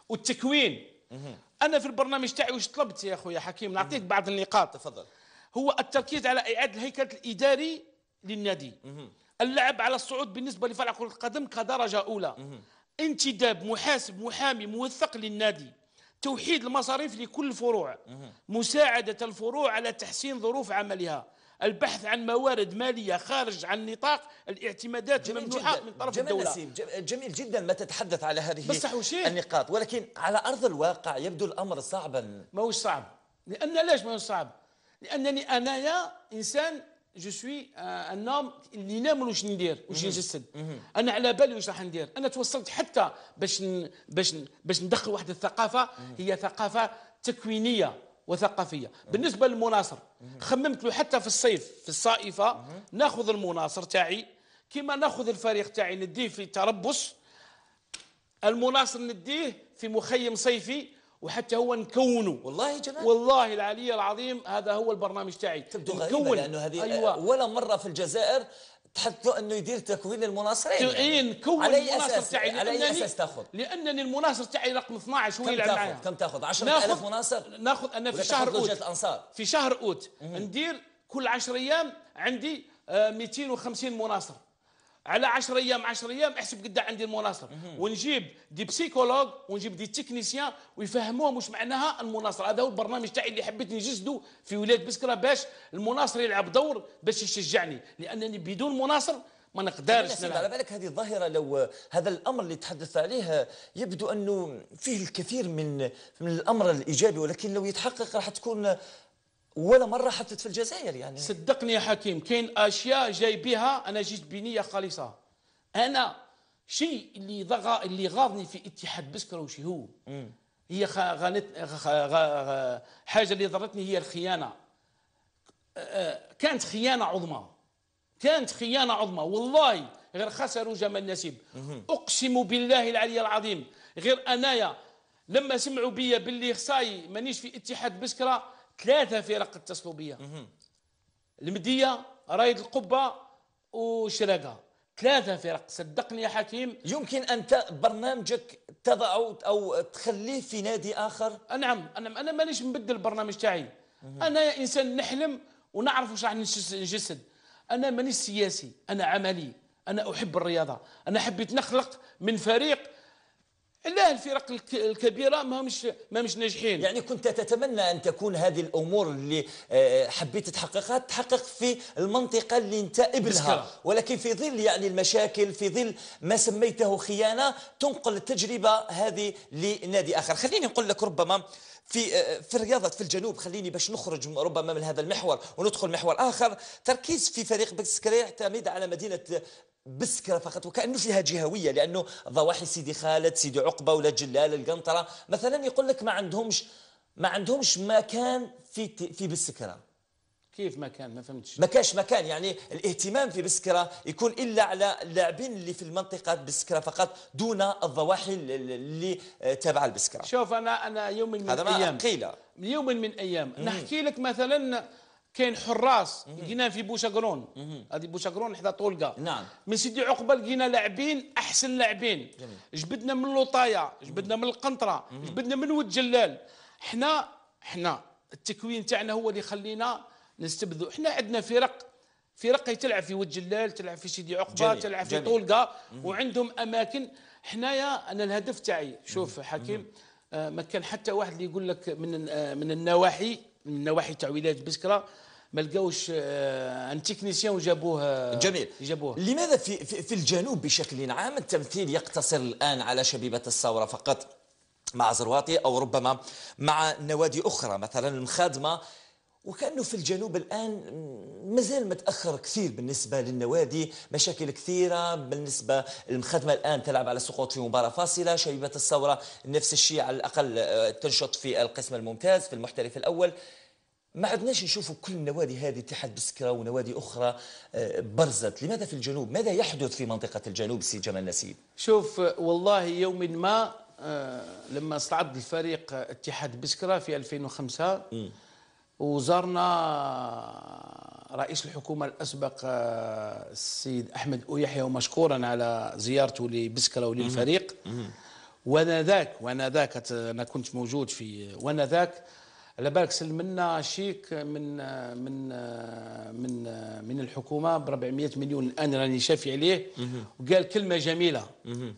والتكوين مه. انا في البرنامج تاعي واش طلبت يا خويا حكيم نعطيك مه. بعض النقاط تفضل هو التركيز على اعاده الهيكل الاداري للنادي مه. اللعب على الصعود بالنسبه لفرع كره القدم كدرجه اولى انتداب محاسب محامي موثق للنادي توحيد المصاريف لكل الفروع مساعده الفروع على تحسين ظروف عملها البحث عن موارد ماليه خارج عن نطاق الاعتمادات الممنوعه من طرف جميل الدوله نسيم جميل جدا ما تتحدث على هذه النقاط ولكن على ارض الواقع يبدو الامر صعبا ما صعب لان ليش ما صعب لانني انايا انسان جو سوي النوم اللي نامل واش ندير واش نجسد انا على بالي واش راح ندير انا توصلت حتى باش باش باش ندخل واحد الثقافه هي ثقافه تكوينيه وثقافيه بالنسبه للمناصر خممت له حتى في الصيف في الصائفه ناخذ المناصر تاعي كما ناخذ الفريق تاعي نديه في تربص المناصر نديه في مخيم صيفي وحتى هو نكونه والله جمال والله العلي العظيم هذا هو البرنامج تاعي تبدو غريبه لانه هذه أيوة. ولا مره في الجزائر تحطه انه يدير تكوين المناصرين يعني. إيه، كون على المناصر تاعي على اي اساس تاخذ؟ لانني المناصر تاعي رقم 12 هو يلعب معايا كم تاخذ 10000 مناصر؟ ناخذ انا في شهر اوت الانصار في شهر اوت ندير كل 10 ايام عندي 250 آه، مناصر على 10 ايام 10 ايام احسب قد عندي المناصره ونجيب دي بسيكولوج ونجيب دي تكنيسيان ويفهموهم واش معناها المناصره هذا هو البرنامج تاعي اللي حبيت نجسده في ولايه بسكره باش المناصر يلعب دور باش يشجعني لانني بدون مناصر ما نقدرش على بالك هذه الظاهرة لو هذا الأمر اللي تحدث عليه يبدو أنه فيه الكثير من من الأمر الإيجابي ولكن لو يتحقق راح تكون ولا مره حطت في الجزائر يعني صدقني يا حكيم كاين اشياء جاي بها انا جيت بنيه خالصه انا شيء اللي ضغى اللي غاضني في اتحاد بسكره وش هو مم. هي غانت حاجه اللي ضرتني هي الخيانه أه، كانت خيانه عظمى كانت خيانه عظمى والله غير خسروا جمال نسيب اقسم بالله العلي العظيم غير انايا لما سمعوا بيا باللي خصاي مانيش في اتحاد بسكره ثلاثه فرق اتصلوا بيا المديه رايد القبه وشراقه ثلاثه فرق صدقني يا حكيم يمكن ان برنامجك تضعه او تخليه في نادي اخر نعم انا انا مانيش مبدل البرنامج تاعي انا انسان نحلم ونعرف واش راح نجسد انا مانيش سياسي انا عملي انا احب الرياضه انا حبيت نخلق من فريق لا الفرق الكبيره ما مش ما مش ناجحين يعني كنت تتمنى ان تكون هذه الامور اللي آه، حبيت تحققها تحقق في المنطقه اللي انت ابنها ولكن في ظل يعني المشاكل في ظل ما سميته خيانه تنقل التجربه هذه لنادي اخر خليني نقول لك ربما في آه، في الرياضة في الجنوب خليني باش نخرج ربما من هذا المحور وندخل محور آخر تركيز في فريق بكسكري يعتمد على مدينة بسكره فقط وكانه فيها جهويه لانه ضواحي سيدي خالد سيدي عقبه ولا جلال القنطره مثلا يقول لك ما عندهمش ما عندهمش مكان في في بسكره كيف مكان ما فهمتش ما كانش مكان يعني الاهتمام في بسكره يكون الا على اللاعبين اللي في المنطقه بسكره فقط دون الضواحي اللي آه، تابعه لبسكره شوف انا انا يوم من, من هذا ما قيل يوم من ايام نحكي لك مثلا كاين حراس لقيناه في بوشاكرون هذه بوشاكرون حدا طولقه نعم من سيدي عقبه لقينا لاعبين احسن لاعبين جبدنا من لوطايا جبدنا من القنطره جبدنا من ود جلال حنا حنا التكوين تاعنا هو اللي خلينا نستبدلوا حنا عندنا فرق فرق تلعب في ود جلال تلعب في سيدي عقبه تلعب في طولقه وعندهم اماكن حنايا انا الهدف تاعي شوف حكيم آه ما كان حتى واحد اللي يقول لك من آه من النواحي من النواحي تاع ولايه بسكره ما لقاوش آه، ان تكنيسيون وجابوه آه، جميل جابوه لماذا في, في, في الجنوب بشكل عام التمثيل يقتصر الان على شبيبه الثوره فقط مع زرواطي او ربما مع نوادي اخرى مثلا المخادمه وكانه في الجنوب الان مازال متاخر كثير بالنسبه للنوادي مشاكل كثيره بالنسبه المخدمه الان تلعب على سقوط في مباراه فاصله شبيبه الثوره نفس الشيء على الاقل آه، تنشط في القسم الممتاز في المحترف الاول ما عدناش نشوفوا كل النوادي هذه اتحاد بسكرة ونوادي أخرى آه، برزت لماذا في الجنوب؟ ماذا يحدث في منطقة الجنوب سي جمال نسيب؟ شوف والله يوم ما آه، لما استعد الفريق اتحاد بسكرة في 2005 وزارنا آه، رئيس الحكومة الأسبق السيد أحمد أويحيى ومشكورا على زيارته لبسكرة وللفريق وأنا ذاك وأنا ذاك أنا كنت موجود في وأنا ذاك على بالك سلمنا شيك من من من من الحكومه ب 400 مليون الان راني شافي عليه وقال كلمه جميله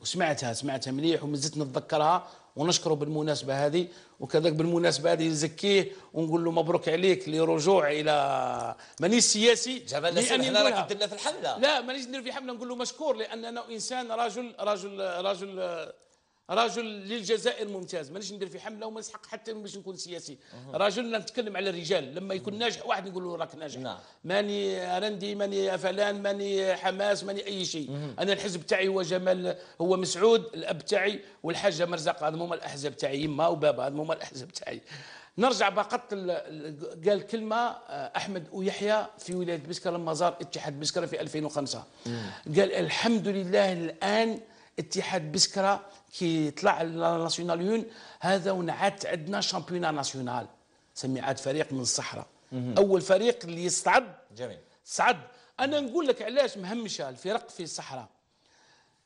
وسمعتها سمعتها مليح ومازلت نتذكرها ونشكره بالمناسبه هذه وكذلك بالمناسبه هذه نزكيه ونقول له مبروك عليك لرجوع الى مانيش سياسي جمال احنا راك في الحمله لا مانيش ندير في حمله نقول له مشكور لان انا انسان رجل رجل رجل رجل للجزائر ممتاز مانيش ندير في حمله وما نسحق حتى باش نكون سياسي رجل نتكلم على الرجال لما يكون ناجح واحد نقول له راك ناجح نعم. ماني رندي ماني فلان ماني حماس ماني اي شيء انا الحزب تاعي هو جمال هو مسعود الاب تاعي والحاجه مرزق هذو هما الاحزاب تاعي يما وبابا هذو هما الاحزاب تاعي نرجع بقط قال كلمة آه، أحمد ويحيى في ولاية بسكرة لما زار اتحاد بسكرة في 2005 قال الحمد لله الآن اتحاد بسكره كي طلع لا يون هذا ونعاد عندنا شامبيونا ناسيونال سمي عاد فريق من الصحراء اول فريق اللي يصعد جميل صعد انا نقول لك علاش مهمشه الفرق في الصحراء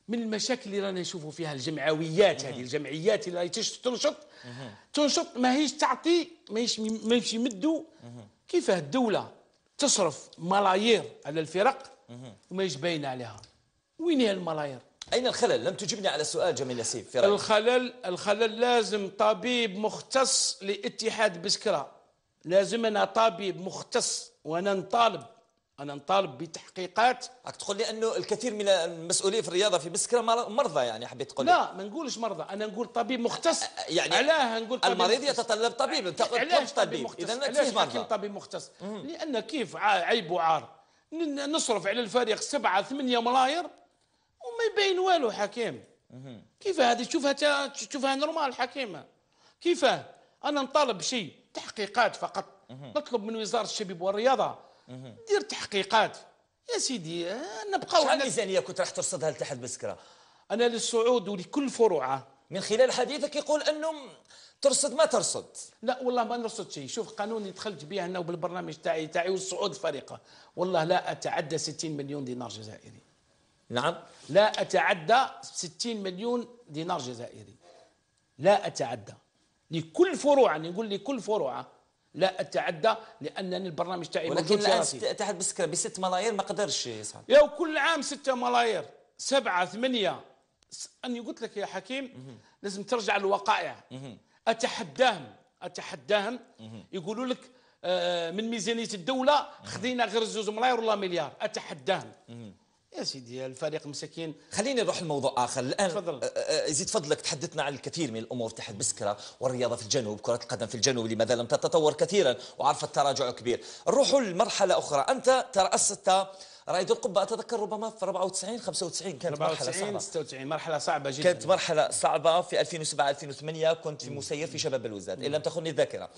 من المشاكل اللي رانا نشوفوا فيها الجمعويات هذه الجمعيات اللي راهي تنشط تنشط ماهيش تعطي ماهيش ماهيش يمدوا كيفاه الدوله تصرف ملايير على الفرق وماهيش باينه عليها وين هي الملايير أين الخلل؟ لم تجبني على السؤال جميل نسيب في رأيك. الخلل الخلل لازم طبيب مختص لاتحاد بسكرة لازم أنا طبيب مختص وأنا نطالب أنا نطالب بتحقيقات راك تقول لي أنه الكثير من المسؤولين في الرياضة في بسكرة مرضى يعني حبيت تقول لي. لا ما نقولش مرضى أنا نقول طبيب مختص يعني علاه نقول طبيب المريض يتطلب طبيب أنت قلت طبيب مختص إذا كيف مرضى طبيب مختص لأن كيف عيب وعار نصرف على الفريق سبعة ثمانية ملاير ما يبين والو حكيم كيف هذه تشوفها تشوفها نورمال حكيمه كيفاه انا نطالب بشيء تحقيقات فقط نطلب من وزاره الشباب والرياضه دير تحقيقات يا سيدي أه، نبقاو شحال الميزانيه كنت راح ترصدها لتحت بسكره انا للصعود ولكل فروعه من خلال حديثك يقول انه ترصد ما ترصد لا والله ما نرصد شيء شوف قانوني دخلت به انا وبالبرنامج تاعي تاعي والصعود فريقه والله لا اتعدى 60 مليون دينار جزائري نعم لا أتعدى 60 مليون دينار جزائري لا أتعدى لكل فروع نقول لكل فروع لا اتعدى لانني البرنامج تاعي ولكن الان تحت بسكره ب 6 ملايير ما قدرش يصعد يا كل عام 6 ملايير 7 8 اني قلت لك يا حكيم لازم ترجع للوقائع اتحداهم اتحداهم يقولوا لك آه، من ميزانيه الدوله خذينا غير زوز ملايير ولا مليار اتحداهم يا سيدي الفريق مساكين خليني نروح لموضوع اخر الان تفضل أه، أه، أه، زيد فضلك تحدثنا عن الكثير من الامور تحت بسكره والرياضه في الجنوب كره القدم في الجنوب لماذا لم تتطور كثيرا وعرفت تراجع كبير نروح لمرحله اخرى انت ترأست رائد القبه اتذكر ربما في 94 95 كانت 94 مرحله صعبه 96 مرحله صعبه جدا كانت مرحله صعبه في 2007 2008 كنت في مسير في شباب الوزاد ان لم تخني الذاكره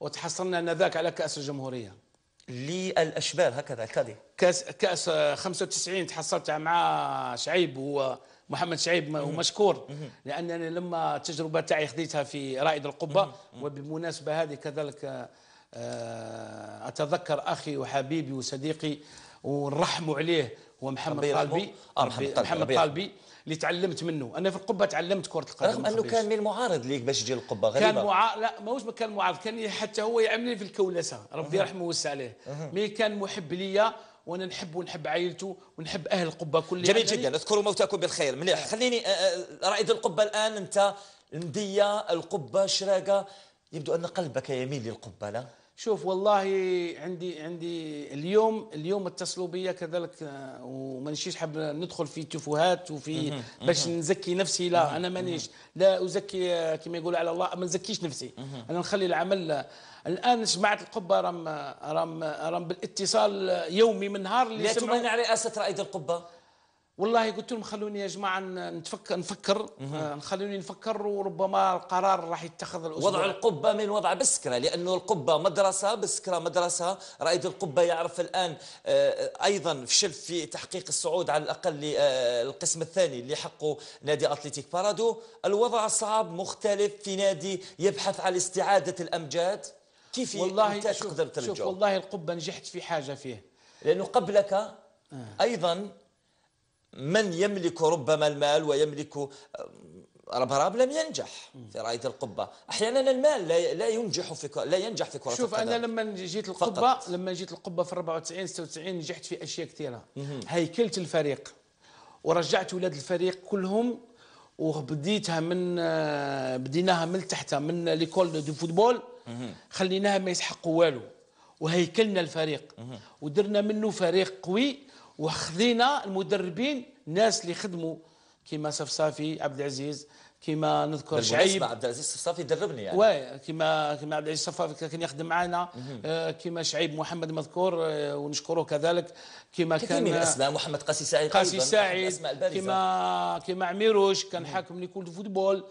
وتحصلنا انذاك على كاس الجمهوريه للاشبال هكذا كادي كاس كاس 95 تحصلت مع شعيب هو محمد شعيب ومشكور لانني لما التجربه تاعي خديتها في رائد القبه وبالمناسبه هذه كذلك آه، اتذكر اخي وحبيبي وصديقي ونرحموا عليه هو محمد طالبي محمد طالبي اللي تعلمت منه انا في القبه تعلمت كره القدم رغم انه كان من المعارض ليك باش يجي القبه غريبه كان مع... لا ماهوش كان معارض كان حتى هو يعاملني في الكولسه ربي يرحمه ويوسع عليه مي كان محب ليا وانا نحب ونحب عائلته ونحب اهل القبه كل جميل جدا يعني اذكروا موتاكم بالخير مليح نعم. خليني آه، آه، رائد القبه الان انت المديه القبه شراقه يبدو ان قلبك يميل للقبه لا شوف والله عندي عندي اليوم اليوم التصلوبيه كذلك آه، وما نشيش حاب ندخل في تفوهات وفي باش نزكي نفسي لا انا مانيش لا ازكي آه، كما يقولوا على الله ما نزكيش نفسي انا نخلي العمل آه، الان جماعه القبه رم رم رم بالاتصال يومي من نهار اللي لا تمن على رئاسه رائد القبه والله قلت لهم خلوني يا جماعه نتفكر نفكر آه، خلوني نفكر وربما القرار راح يتخذ الاسبوع وضع القبه من وضع بسكره لانه القبه مدرسه بسكره مدرسه رائد القبه يعرف الان آه، ايضا فشل في تحقيق الصعود على الاقل للقسم آه، الثاني اللي حقه نادي اتلتيك بارادو الوضع صعب مختلف في نادي يبحث عن استعاده الامجاد كيف والله تقدر ترجع والله القبه نجحت في حاجه فيه لانه قبلك ايضا من يملك ربما المال ويملك آه، ربراب لم ينجح في رايه القبه احيانا المال لا لا ينجح في لا ينجح في كره شوف انا لما جيت القبه فقط. لما جيت القبه في 94 96 نجحت في اشياء كثيره هيكلت الفريق ورجعت ولاد الفريق كلهم وبديتها من آه، بديناها من تحتها من ليكول دو فوتبول خليناها ما يسحقوا والو وهيكلنا الفريق ودرنا منه فريق قوي وخذينا المدربين الناس اللي خدموا كيما صفصافي عبد العزيز كيما نذكر شعيب عبد العزيز صفصافي دربني يعني واي كيما كيما عبد العزيز صفصافي كان يخدم معنا آه كيما شعيب محمد مذكور آه ونشكره كذلك كيما كان من آه، الاسماء محمد قاسي سعيد قاسي سعيد كيما كيما عميروش كان حاكم لكل فوتبول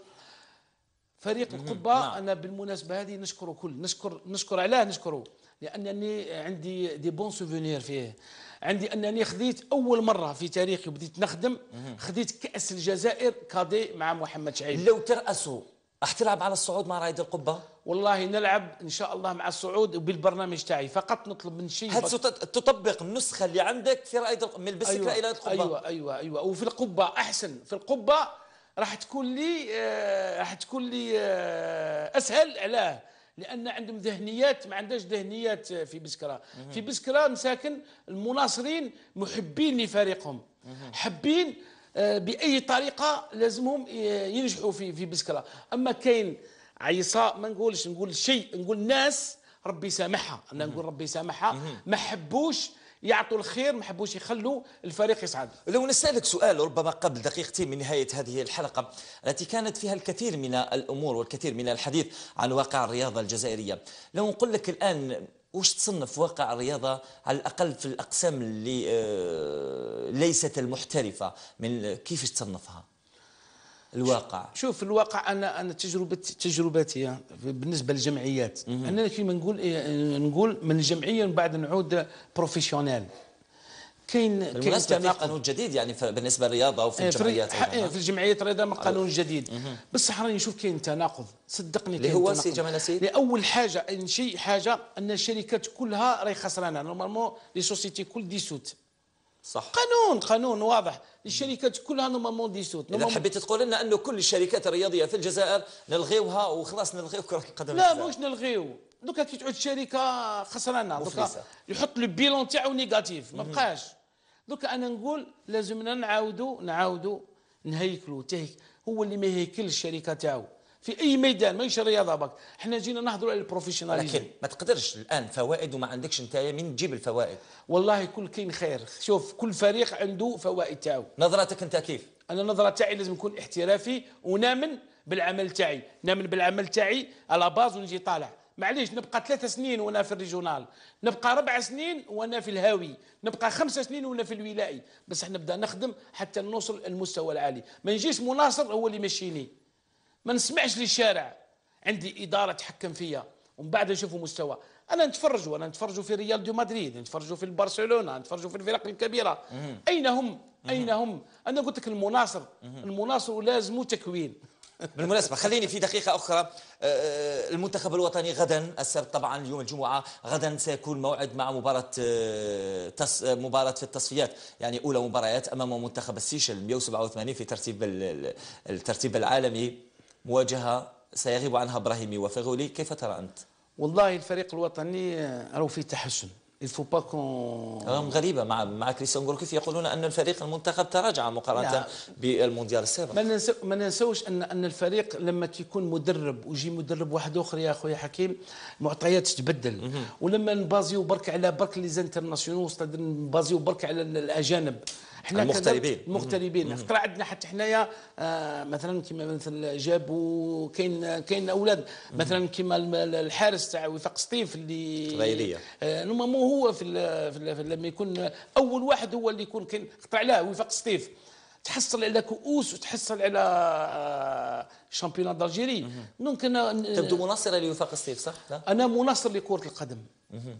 فريق القبه نعم. انا بالمناسبه هذه نشكره كل نشكر نشكر علاه نشكره لانني عندي دي بون سوفونير فيه عندي انني خذيت اول مره في تاريخي وبديت نخدم خذيت كاس الجزائر كادي مع محمد شعيب لو ترأسوا راح تلعب على الصعود مع رايد القبه والله نلعب ان شاء الله مع الصعود وبالبرنامج تاعي فقط نطلب من شيء هل تطبق النسخه اللي عندك في رايد القبه من البسكله أيوة الى القبه ايوه ايوه ايوه وفي القبه احسن في القبه راح تكون لي آه، راح تكون لي آه، اسهل علاه لان عندهم ذهنيات ما عندهاش ذهنيات في بسكره في بسكره مساكن المناصرين محبين لفريقهم حابين آه، باي طريقه لازمهم ينجحوا في في بسكره اما كاين عيصاء ما نقولش نقول شيء نقول ناس ربي سامحها انا نقول ربي سامحها ما حبوش يعطوا الخير ما حبوش يخلوا الفريق يصعد لو نسالك سؤال ربما قبل دقيقتين من نهايه هذه الحلقه التي كانت فيها الكثير من الامور والكثير من الحديث عن واقع الرياضه الجزائريه لو نقول لك الان وش تصنف واقع الرياضة على الأقل في الأقسام اللي آه، ليست المحترفة من كيفاش تصنفها؟ الواقع شوف الواقع انا انا تجربه تجربتي بالنسبه للجمعيات انا كيما نقول إيه، نقول من الجمعيه ومن بعد نعود بروفيشنال كاين كاين في قانون جديد يعني بالنسبه للرياضه وفي إيه، الجمعيات إيه، في الجمعيات الرياضه قانون أه. جديد بصح راني نشوف كاين تناقض صدقني كاين هو سي جمال سيد لاول حاجه شيء حاجه ان الشركات كلها راهي خسرانه نورمالمون لي سوسيتي كل ديسوت صح قانون قانون واضح الشركات كلها نورمالمون ديسوت اذا حبيت تقول لنا انه كل الشركات الرياضيه في الجزائر نلغيوها وخلاص نلغيو كره القدم لا مش نلغيو دوكا كي تعود شركه خسرانه دوكا يحط لو بيلون تاعو نيجاتيف ما بقاش دوكا انا نقول لازمنا نعاودوا نعاودوا نهيكلوا هو اللي ما يهيكلش الشركه تاعو في اي ميدان ماهيش رياضه برك احنا جينا نهضروا على البروفيشناليزم لكن ما تقدرش الان فوائد وما عندكش انت من تجيب الفوائد والله كل كاين خير شوف كل فريق عنده فوائد تاعو نظرتك انت كيف انا النظره تاعي لازم نكون احترافي ونامن بالعمل تاعي نامن بالعمل تاعي على باز ونجي طالع معليش نبقى ثلاثة سنين وانا في الريجونال نبقى ربع سنين وانا في الهاوي نبقى خمسة سنين وانا في الولائي بس نبدا نخدم حتى نوصل المستوى العالي ما نجيش مناصر هو اللي يمشيني ما نسمعش للشارع عندي اداره تحكم فيا ومن بعد نشوفوا مستوى انا نتفرجوا انا نتفرجوا في ريال دو مدريد نتفرجوا في برشلونه نتفرجوا في الفرق الكبيره مم. اين هم اين هم انا قلت لك المناصر المناصر لازم تكوين [LAUGHS] بالمناسبة خليني في دقيقة أخرى آه، آه، المنتخب الوطني غدا السبت طبعا اليوم الجمعة غدا سيكون موعد مع مباراة آه، تص... مباراة في التصفيات يعني أولى مباريات أمام منتخب السيشل 187 في ترتيب الترتيب العالمي مواجهة سيغيب عنها ابراهيمي وفغولي كيف ترى أنت؟ والله الفريق الوطني راهو في تحسن الفو با رغم غريبه مع مع كريستيان كيف يقولون ان الفريق المنتخب تراجع مقارنه لا. بالمونديال السابق ما ننسو ما ننسوش ان ان الفريق لما تيكون مدرب ويجي مدرب واحد اخر يا خويا حكيم معطيات تتبدل ولما نبازيو برك على برك لي زانترناسيونال نبازيو برك على الاجانب حنا المغتربين المغتربين خطر عندنا حتى حنايا آه، مثلا كما مثل جابو كاين كاين اولاد مثلا كما الحارس تاع وفاق سطيف اللي غايليه آه هو في, في لما يكون اول واحد هو اللي يكون كاين خطر عليه وفاق سطيف تحصل على كؤوس وتحصل على آه، شامبيون دالجيري دونك انا تبدو طيب، مناصره لوفاق السيف صح انا مناصر لكره القدم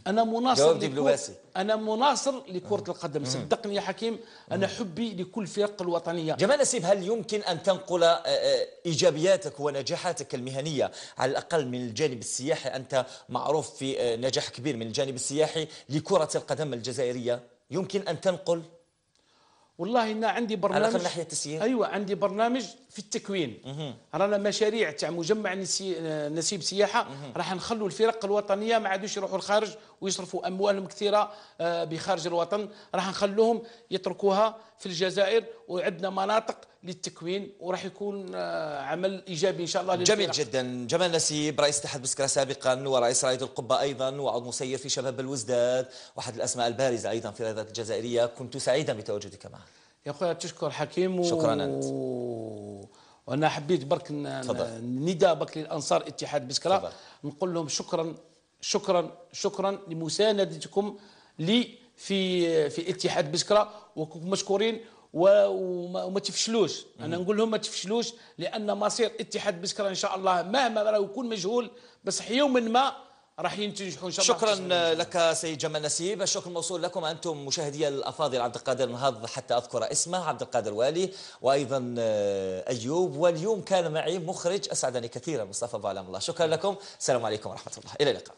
انا مناصر لكرة دبلوماسي انا مناصر لكره القدم صدقني يا حكيم انا حبي لكل فرق الوطنيه جمال السيف هل يمكن ان تنقل آه، آه، ايجابياتك ونجاحاتك المهنيه على الاقل من الجانب السياحي انت معروف في آه، نجاح كبير من الجانب السياحي لكره القدم الجزائريه يمكن ان تنقل والله انا عندي برنامج على ناحيه التسيير ايوه عندي برنامج في التكوين رانا مشاريع تاع مجمع نسي... نسيب سياحه راح نخلوا الفرق الوطنيه ما عادوش يروحوا الخارج ويصرفوا اموالهم كثيره آه، بخارج الوطن راح نخلوهم يتركوها في الجزائر وعندنا مناطق للتكوين وراح يكون آه، عمل ايجابي ان شاء الله جميل جدا جمال نسيب رئيس اتحاد بسكرة سابقا ورئيس رائد القبه ايضا وعضو مسير في شباب الوزداد واحد الاسماء البارزه ايضا في الرياضات الجزائريه كنت سعيدا بتواجدك معنا يا اخويا تشكر حكيم شكرا انت وانا حبيت برك نداء برك للانصار اتحاد بسكرة نقول لهم شكرا شكرا شكرا لمساندتكم لي في في اتحاد بسكره ومشكورين وما تفشلوش انا نقول لهم ما تفشلوش لان مصير اتحاد بسكره ان شاء الله مهما راه يكون مجهول بصح يوما ما راح ينتجحوا ان شاء الله شكرا لك سيد جمال نسيب الشكر موصول لكم انتم مشاهدي الافاضل عبد القادر نهض حتى اذكر اسمه عبد القادر والي وايضا ايوب واليوم كان معي مخرج اسعدني كثيرا مصطفى بعلام الله شكرا لكم السلام عليكم ورحمه الله الى اللقاء